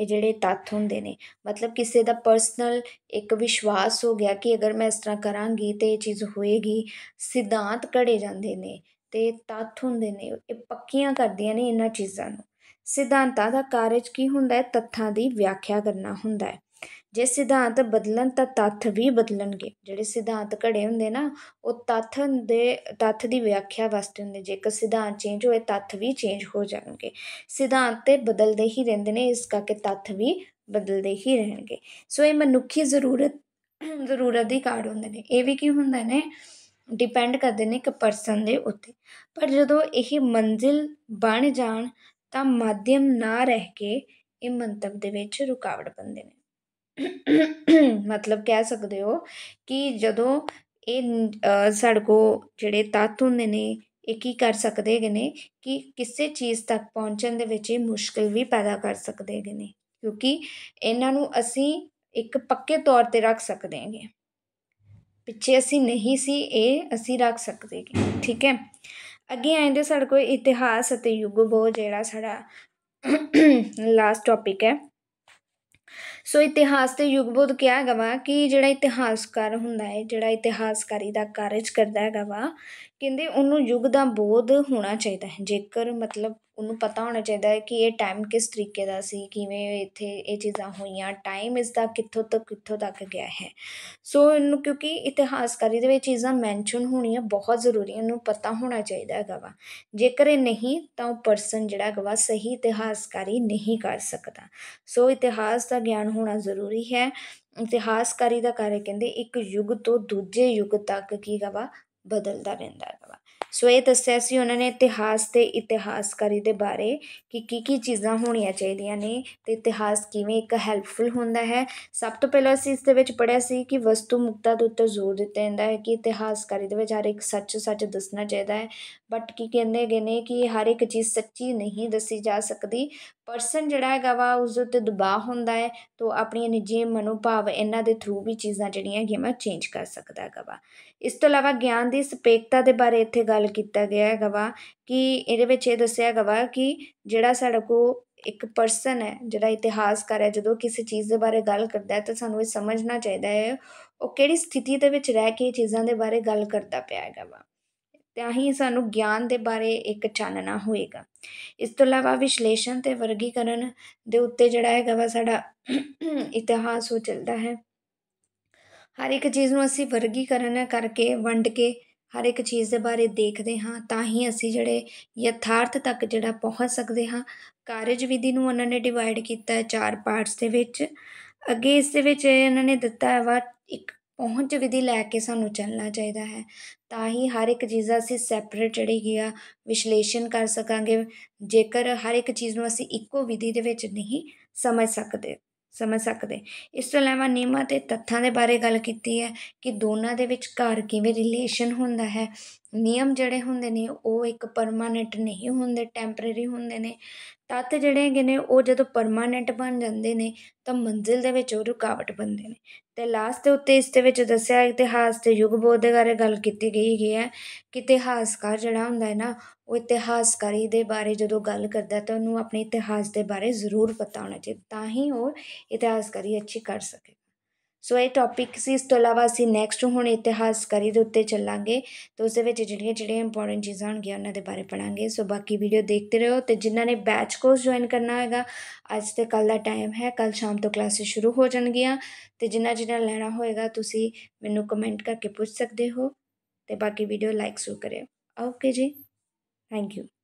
ਇਹ ਜਿਹੜੇ ਤੱਥ ਹੁੰਦੇ ਨੇ ਮਤਲਬ ਕਿਸੇ ਦਾ ਪਰਸਨਲ ਇੱਕ ਵਿਸ਼ਵਾਸ ਹੋ ਗਿਆ ਕਿ ਅਗਰ ਮੈਂ ਇਸ ਤਰ੍ਹਾਂ ਕਰਾਂਗੀ ਤੇ ਇਹ ਚੀਜ਼ ਹੋਏਗੀ ਸਿਧਾਂਤ ਘੜੇ ਜਾਂਦੇ ਨੇ ਤੇ ਤੱਥ ਹੁੰਦੇ ਨੇ ਇਹ ਪੱਕੀਆਂ ਕਰਦੀਆਂ ਨੇ ਇਹਨਾਂ ਚੀਜ਼ਾਂ ਨੂੰ ਸਿਧਾਂਤਾਂ ਦਾ ਕਾਰਜ ਕੀ ਹੁੰਦਾ ਹੈ ਤੱਥਾਂ ਦੀ ਵਿਆਖਿਆ ਕਰਨਾ ਹੁੰਦਾ ਹੈ ਜੇ ਸਿਧਾਂਤ ਬਦਲਣ ਤਾਂ ਤੱਥ ਵੀ ਬਦਲਣਗੇ ਜਿਹੜੇ ਸਿਧਾਂਤ ਘੜੇ ਹੁੰਦੇ ਨਾ ਉਹ ਤੱਥ ਦੇ ਤੱਥ ਦੀ ਵਿਆਖਿਆ ਵਾਸਤੇ ਹੁੰਦੇ ਇੱਕ ਸਿਧਾਂਤ ਚੇਂਜ ਹੋਏ ਤੱਥ ਵੀ ਚੇਂਜ ਹੋ ਜਾਣਗੇ ਸਿਧਾਂਤ ਤੇ ਬਦਲਦੇ ਹੀ ਰਹਿੰਦੇ ਨੇ ਇਸ ਕਰਕੇ ਤੱਥ ਵੀ ਬਦਲਦੇ ਹੀ ਰਹਿਣਗੇ ਸੋ ਇਹ ਮਨੁੱਖੀ ਜ਼ਰੂਰਤ ਜ਼ਰੂਰਤ ਦੀ ਕਾਰਡ ਹੁੰਦੇ ਨੇ ਇਹ ਵੀ ਕੀ ਹੁੰਦਾ ਨੇ ਡਿਪੈਂਡ ਕਰਦੇ ਨੇ ਇੱਕ ਪਰਸਨ ਦੇ ਉੱਤੇ ਪਰ ਜਦੋਂ ਇਹ ਮੰਜ਼ਿਲ ਬਣ ਜਾਣ ਤਾਂ ਮਾਧਿਅਮ ਨਾ ਰਹਿ ਕੇ ਇਹ ਮੰਤਵ ਦੇ ਵਿੱਚ ਰੁਕਾਵਟ ਬਣਦੇ ਨੇ ਮਤਲਬ ਕਹਿ ਸਕਦੇ ਹੋ ਕਿ ਜਦੋਂ ਇਹ ਸੜਕੋ ਜਿਹੜੇ ਤੱਤ ਹੁੰਦੇ ਨੇ ਇਹ ਕੀ ਕਰ ਸਕਦੇ ਨੇ ਕਿ ਕਿਸੇ ਚੀਜ਼ ਤੱਕ ਪਹੁੰਚਣ ਦੇ ਵਿੱਚ ਇਹ ਮੁਸ਼ਕਲ ਵੀ ਪੈਦਾ ਕਰ ਸਕਦੇ ਨੇ ਕਿਉਂਕਿ ਇਹਨਾਂ ਨੂੰ ਅਸੀਂ ਇੱਕ ਪੱਕੇ ਤੌਰ ਤੇ ਰੱਖ ਸਕਦੇ ਹਾਂਗੇ ਪਿੱਛੇ ਅਸੀਂ ਨਹੀਂ ਸੀ ਇਹ ਅਸੀਂ ਰੱਖ ਸਕਦੇ ਹਾਂ ਠੀਕ ਹੈ ਅੱਗੇ ਆਇੰਦੇ ਸੜਕੋ ਇਤਿਹਾਸ ਅਤੇ ਯੁੱਗ ਬਹੁਤ ਜਿਹੜਾ ਸਾਡਾ ਲਾਸਟ ਟੌਪਿਕ ਹੈ ਸੋ ਇਤਿਹਾਸ ਤੇ ਯੁਗਬੋਧ ਕਿਹਾ ਹੈਗਾ ਵਾ ਕਿ ਜਿਹੜਾ ਇਤਿਹਾਸਕਾਰ ਹੁੰਦਾ ਹੈ ਜਿਹੜਾ ਇਤਿਹਾਸਕਾਰੀ ਦਾ ਕਾਰਜ ਕਰਦਾ ਹੈਗਾ ਵਾ ਕਹਿੰਦੇ ਉਹਨੂੰ ਯੁੱਗ ਦਾ ਬੋਧ ਹੋਣਾ ਚਾਹੀਦਾ ਹੈ ਜੇਕਰ ਮਤਲਬ ਉਹਨੂੰ ਪਤਾ ਹੋਣਾ ਚਾਹੀਦਾ ਹੈ ਕਿ ਇਹ ਟਾਈਮ ਕਿਸ ਤਰੀਕੇ ਦਾ ਸੀ ਕਿਵੇਂ ਇੱਥੇ ਇਹ ਚੀਜ਼ਾਂ ਹੋਈਆਂ ਟਾਈਮ ਇਸ ਦਾ ਕਿੱਥੋਂ ਤੋਂ ਕਿੱਥੋਂ ਤੱਕ ਗਿਆ ਹੈ ਸੋ ਇਹਨੂੰ ਕਿਉਂਕਿ ਇਤਿਹਾਸਕਾਰੀ ਦੇ ਵਿੱਚ ਚੀਜ਼ਾਂ ਮੈਂਸ਼ਨ ਹੋਣੀਆਂ ਬਹੁਤ ਜ਼ਰੂਰੀ ਉਹਨੂੰ ਪਤਾ ਹੋਣਾ ਚਾਹੀਦਾ ਹੈਗਾ ਵਾ ਜੇਕਰ ਇਹ ਨਹੀਂ ਤਾਂ ਉਹ ਪਰਸਨ ਜਿਹੜਾ ਹੈਗਾ ਸਹੀ ਇਤਿਹਾਸਕਾਰੀ ਨਹੀਂ ਕਰ ਸਕਦਾ ਸੋ ਇਤਿਹਾਸ ਦਾ ਗਿਆਨ ਹੋਣਾ ਜ਼ਰੂਰੀ ਹੈ ਇਤਿਹਾਸਕਾਰੀ ਦਾ ਕਾਰਜ ਕਹਿੰਦੇ ਇੱਕ ਯੁੱਗ ਤੋਂ ਦੂਜੇ ਯੁੱਗ ਤੱਕ ਕੀ ਗਵਾ ਬਦਲਦਾ ਰਹਿੰਦਾ ਹੈਗਾ ਸੋ ਇਹ ਦੱਸਿਆ ਸੀ ਉਹਨਾਂ ਨੇ ਇਤਿਹਾਸ ਤੇ ਇਤਿਹਾਸਕਾਰੀ ਦੇ ਬਾਰੇ ਕਿ ਕੀ ਕੀ ਚੀਜ਼ਾਂ ਹੋਣੀਆਂ ਚਾਹੀਦੀਆਂ ਨੇ ਤੇ ਇਤਿਹਾਸ ਕਿਵੇਂ ਇੱਕ ਹੈਲਪਫੁਲ ਹੁੰਦਾ ਹੈ ਸਭ ਤੋਂ ਪਹਿਲਾਂ ਅਸੀਂ ਇਸ ਦੇ ਵਿੱਚ ਪੜਿਆ ਸੀ ਕਿ ਵਸਤੂ ਮੁਕਤਾ ਦੇ ਉੱਤੇ ਜ਼ੋਰ ਦਿੱਤਾ ਜਾਂਦਾ ਹੈ ਕਿ ਇਤਿਹਾਸਕਾਰੀ ਦੇ ਵਿੱਚ ਹਰ ਇੱਕ ਸੱਚ ਸੱਚ ਦੱਸਣਾ ਚਾਹੀਦਾ ਹੈ ਬਟ ਕੀ ਕਹਿੰਦੇ ਗਏ ਨੇ ਕਿ ਹਰ ਇੱਕ ਚੀਜ਼ ਸੱਚੀ ਨਹੀਂ ਦੱਸੀ ਜਾ ਸਕਦੀ ਪਰਸਨ ਜਿਹੜਾ ਹੈਗਾ ਵਾ ਉਸ ਉੱਤੇ ਦਬਾਅ ਹੁੰਦਾ ਹੈ ਤੋਂ ਆਪਣੀਆਂ ਨਿੱਜੀ ਮਨੋਭਾਵ ਇਹਨਾਂ ਦੇ ਥਰੂ ਵੀ ਚੀਜ਼ਾਂ ਜਿਹੜੀਆਂ ਹੈਗੀਆਂ ਮੈਂ ਚੇਂਜ ਕਰ ਸਕਦਾ ਹੈਗਾ ਵਾ ਇਸ ਤੋਂ ਇਲਾਵਾ ਗਿਆਨ ਦੀ ਸਪੇਕਤਾ ਦੇ ਬਾਰੇ ਇੱਥੇ ਗੱਲ ਕੀਤਾ ਗਿਆ ਹੈਗਾ ਵਾ ਕਿ ਇਹਦੇ ਵਿੱਚ ਇਹ ਦੱਸਿਆ ਹੈਗਾ ਵਾ ਕਿ ਜਿਹੜਾ ਸਾਡਾ ਕੋ ਇੱਕ ਪਰਸਨ ਹੈ ਜਿਹੜਾ ਇਤਿਹਾਸਕਾਰ ਹੈ ਜਦੋਂ ਕਿਸੇ ਚੀਜ਼ ਦੇ ਬਾਰੇ ਗੱਲ ਕਰਦਾ ਹੈ ਤਾਂ ਸਾਨੂੰ ਇਹ ਸਮਝਣਾ ਚਾਹੀਦਾ ਹੈ ਉਹ ਕਿਹੜੀ ਸਥਿਤੀ ਦੇ ਵਿੱਚ ਰਹਿ ਕੇ ਚੀਜ਼ਾਂ ਦੇ ਬਾਰੇ ਗੱਲ ਕਰਦਾ ਪਿਆ ਹੈਗਾ ਵਾ ਤਾਂ ਹੀ ਸਾਨੂੰ ਗਿਆਨ ਦੇ ਬਾਰੇ ਇੱਕ ਚਾਨਣਾ ਹੋਏਗਾ ਇਸ ਤੋਂ ਇਲਾਵਾ ਵਿਸ਼ਲੇਸ਼ਣ ਤੇ ਵਰਗੀਕਰਨ ਦੇ ਉੱਤੇ ਜਿਹੜਾ ਹੈਗਾ ਵਾ ਸਾਡਾ ਇਤਿਹਾਸ ਉਹ ਚੱਲਦਾ ਹੈ ਹਰ ਇੱਕ ਚੀਜ਼ ਨੂੰ ਅਸੀਂ ਵਰਗੀਕਰਨ ਕਰਕੇ ਵੰਡ ਕੇ ਹਰ ਇੱਕ ਚੀਜ਼ ਦੇ ਬਾਰੇ ਦੇਖਦੇ ਹਾਂ ਤਾਂ ਹੀ ਅਸੀਂ ਜਿਹੜੇ ਯਥਾਰਥ ਤੱਕ ਜਿਹੜਾ ਪਹੁੰਚ ਸਕਦੇ ਹਾਂ ਕਾਰਜ ਵਿਧੀ ਨੂੰ ਉਹਨਾਂ ਨੇ ਡਿਵਾਈਡ ਕੀਤਾ ਹੈ ਚਾਰ ਪਾਰਟਸ ਦੇ ਵਿੱਚ ਅੱਗੇ ਇਸ ਦੇ ਵਿੱਚ ਇਹਨਾਂ ਨੇ ਦਿੱਤਾ ਹੈ ਵਾ ਇੱਕ ਪਹੁੰਚ ਵਿਧੀ ਲੈ ਕੇ ਸਾਨੂੰ ਚੱਲਣਾ ਚਾਹੀਦਾ ਹੈ ਤਾਂ ਹੀ ਹਰ ਇੱਕ ਚੀਜ਼ ਦਾ ਅਸੀਂ ਸੈਪਰੇਟ ਜਿਹੜੀ ਗਿਆ ਆ ਵਿਸ਼ਲੇਸ਼ਣ ਕਰ ਸਕਾਂਗੇ ਜੇਕਰ ਹਰ ਇੱਕ ਚੀਜ਼ ਨੂੰ ਅਸੀਂ ਇੱਕੋ ਵਿਧੀ ਦੇ ਵਿੱਚ ਨਹੀਂ ਸਮਝ ਸਕਦੇ ਸਮਝ ਸਕਦੇ ਇਸ ਤੋਂ ਇਲਾਵਾ ਨਿਯਮਾਂ ਤੇ ਤੱਥਾਂ ਦੇ ਬਾਰੇ ਗੱਲ ਕੀਤੀ ਹੈ ਕਿ ਦੋਨਾਂ ਦੇ ਵਿੱਚ ਘਰ ਕਿਵੇਂ ਰਿਲੇਸ਼ਨ ਹੁੰਦਾ ਹੈ ਨਿਯਮ ਜਿਹੜੇ ਹੁੰਦੇ ਨੇ ਉਹ ਇੱਕ ਪਰਮਾਨੈਂਟ ਨਹੀਂ ਹੁੰਦੇ ਟੈਂਪਰੇਰੀ ਹੁੰਦੇ ਨੇ ਤੱਤ ਜਿਹੜੇ ਹੈਗੇ ਨੇ ਉਹ ਜਦੋਂ ਪਰਮਾਨੈਂਟ ਬਣ ਜਾਂਦੇ ਨੇ ਤਾਂ ਮੰਜ਼ਿਲ ਦੇ ਵਿੱਚ ਉਹ ਰੁਕਾਵਟ ਬਣਦੇ ਨੇ ਤੇ ਲਾਸਟ ਦੇ ਉੱਤੇ ਇਸ ਦੇ ਵਿੱਚ ਦੱਸਿਆ ਇਤਿਹਾਸ ਤੇ ਯੁੱਗ ਬੋਧ ਦੇ ਬਾਰੇ ਗੱਲ ਕੀਤੀ ਗਈ ਹੈਗੀ ਹੈ ਕਿ ਇਤਿਹਾਸਕਾਰ ਜਿਹੜਾ ਹੁੰਦਾ ਹੈ ਨਾ ਉਹ ਇਤਿਹਾਸਕਾਰੀ ਦੇ ਬਾਰੇ ਜਦੋਂ ਗੱਲ ਕਰਦਾ ਤਾਂ ਉਹਨੂੰ ਆਪਣੇ ਇਤਿਹਾਸ ਦੇ ਬਾਰੇ ਜ਼ਰੂਰ ਪਤਾ ਹੋਣਾ ਚਾਹੀਦਾ ਤਾਂ ਹੀ ਉਹ ਇਤਿਹਾਸਕਾਰੀ ਅੱਛੀ ਕਰ ਸਕੇ ਸੋ ਇਹ ਟੌਪਿਕ ਸੀ ਇਸ ਤੋਂ ਇਲਾਵਾ ਅਸੀਂ ਨੈਕਸਟ ਹੁਣ ਇਤਿਹਾਸ ਕਰੀ ਦੇ ਉੱਤੇ ਚੱਲਾਂਗੇ ਤੋਂ ਉਸ ਦੇ ਵਿੱਚ ਜਿਹੜੀਆਂ ਜਿਹੜੀਆਂ ਇੰਪੋਰਟੈਂਟ ਚੀਜ਼ਾਂ ਹੋਣਗੀਆਂ ਉਹਨਾਂ ਦੇ ਬਾਰੇ ਪੜਾਂਗੇ ਸੋ ਬਾਕੀ ਵੀਡੀਓ ਦੇਖਦੇ ਰਹੋ ਤੇ ਜਿਨ੍ਹਾਂ ਨੇ ਬੈਚ ਕੋਰਸ ਜੁਆਇਨ ਕਰਨਾ ਹੈਗਾ ਅੱਜ ਤੇ ਕੱਲ ਦਾ ਟਾਈਮ ਹੈ ਕੱਲ ਸ਼ਾਮ ਤੋਂ ਕਲਾਸਿਸ ਸ਼ੁਰੂ ਹੋ ਜਾਣਗੀਆਂ ਤੇ ਜਿਨ੍ਹਾਂ ਜਿਨ੍ਹਾਂ ਲੈਣਾ ਹੋਏਗਾ ਤੁਸੀਂ ਮੈਨੂੰ ਕਮੈਂਟ ਕਰਕੇ ਪੁੱਛ ਸਕਦੇ ਹੋ ਤੇ ਬਾਕੀ ਵੀਡੀਓ ਲਾਈਕ ਜ਼ਰੂਰ ਕਰਿਓ ਓਕੇ ਜੀ ਥੈਂਕ ਯੂ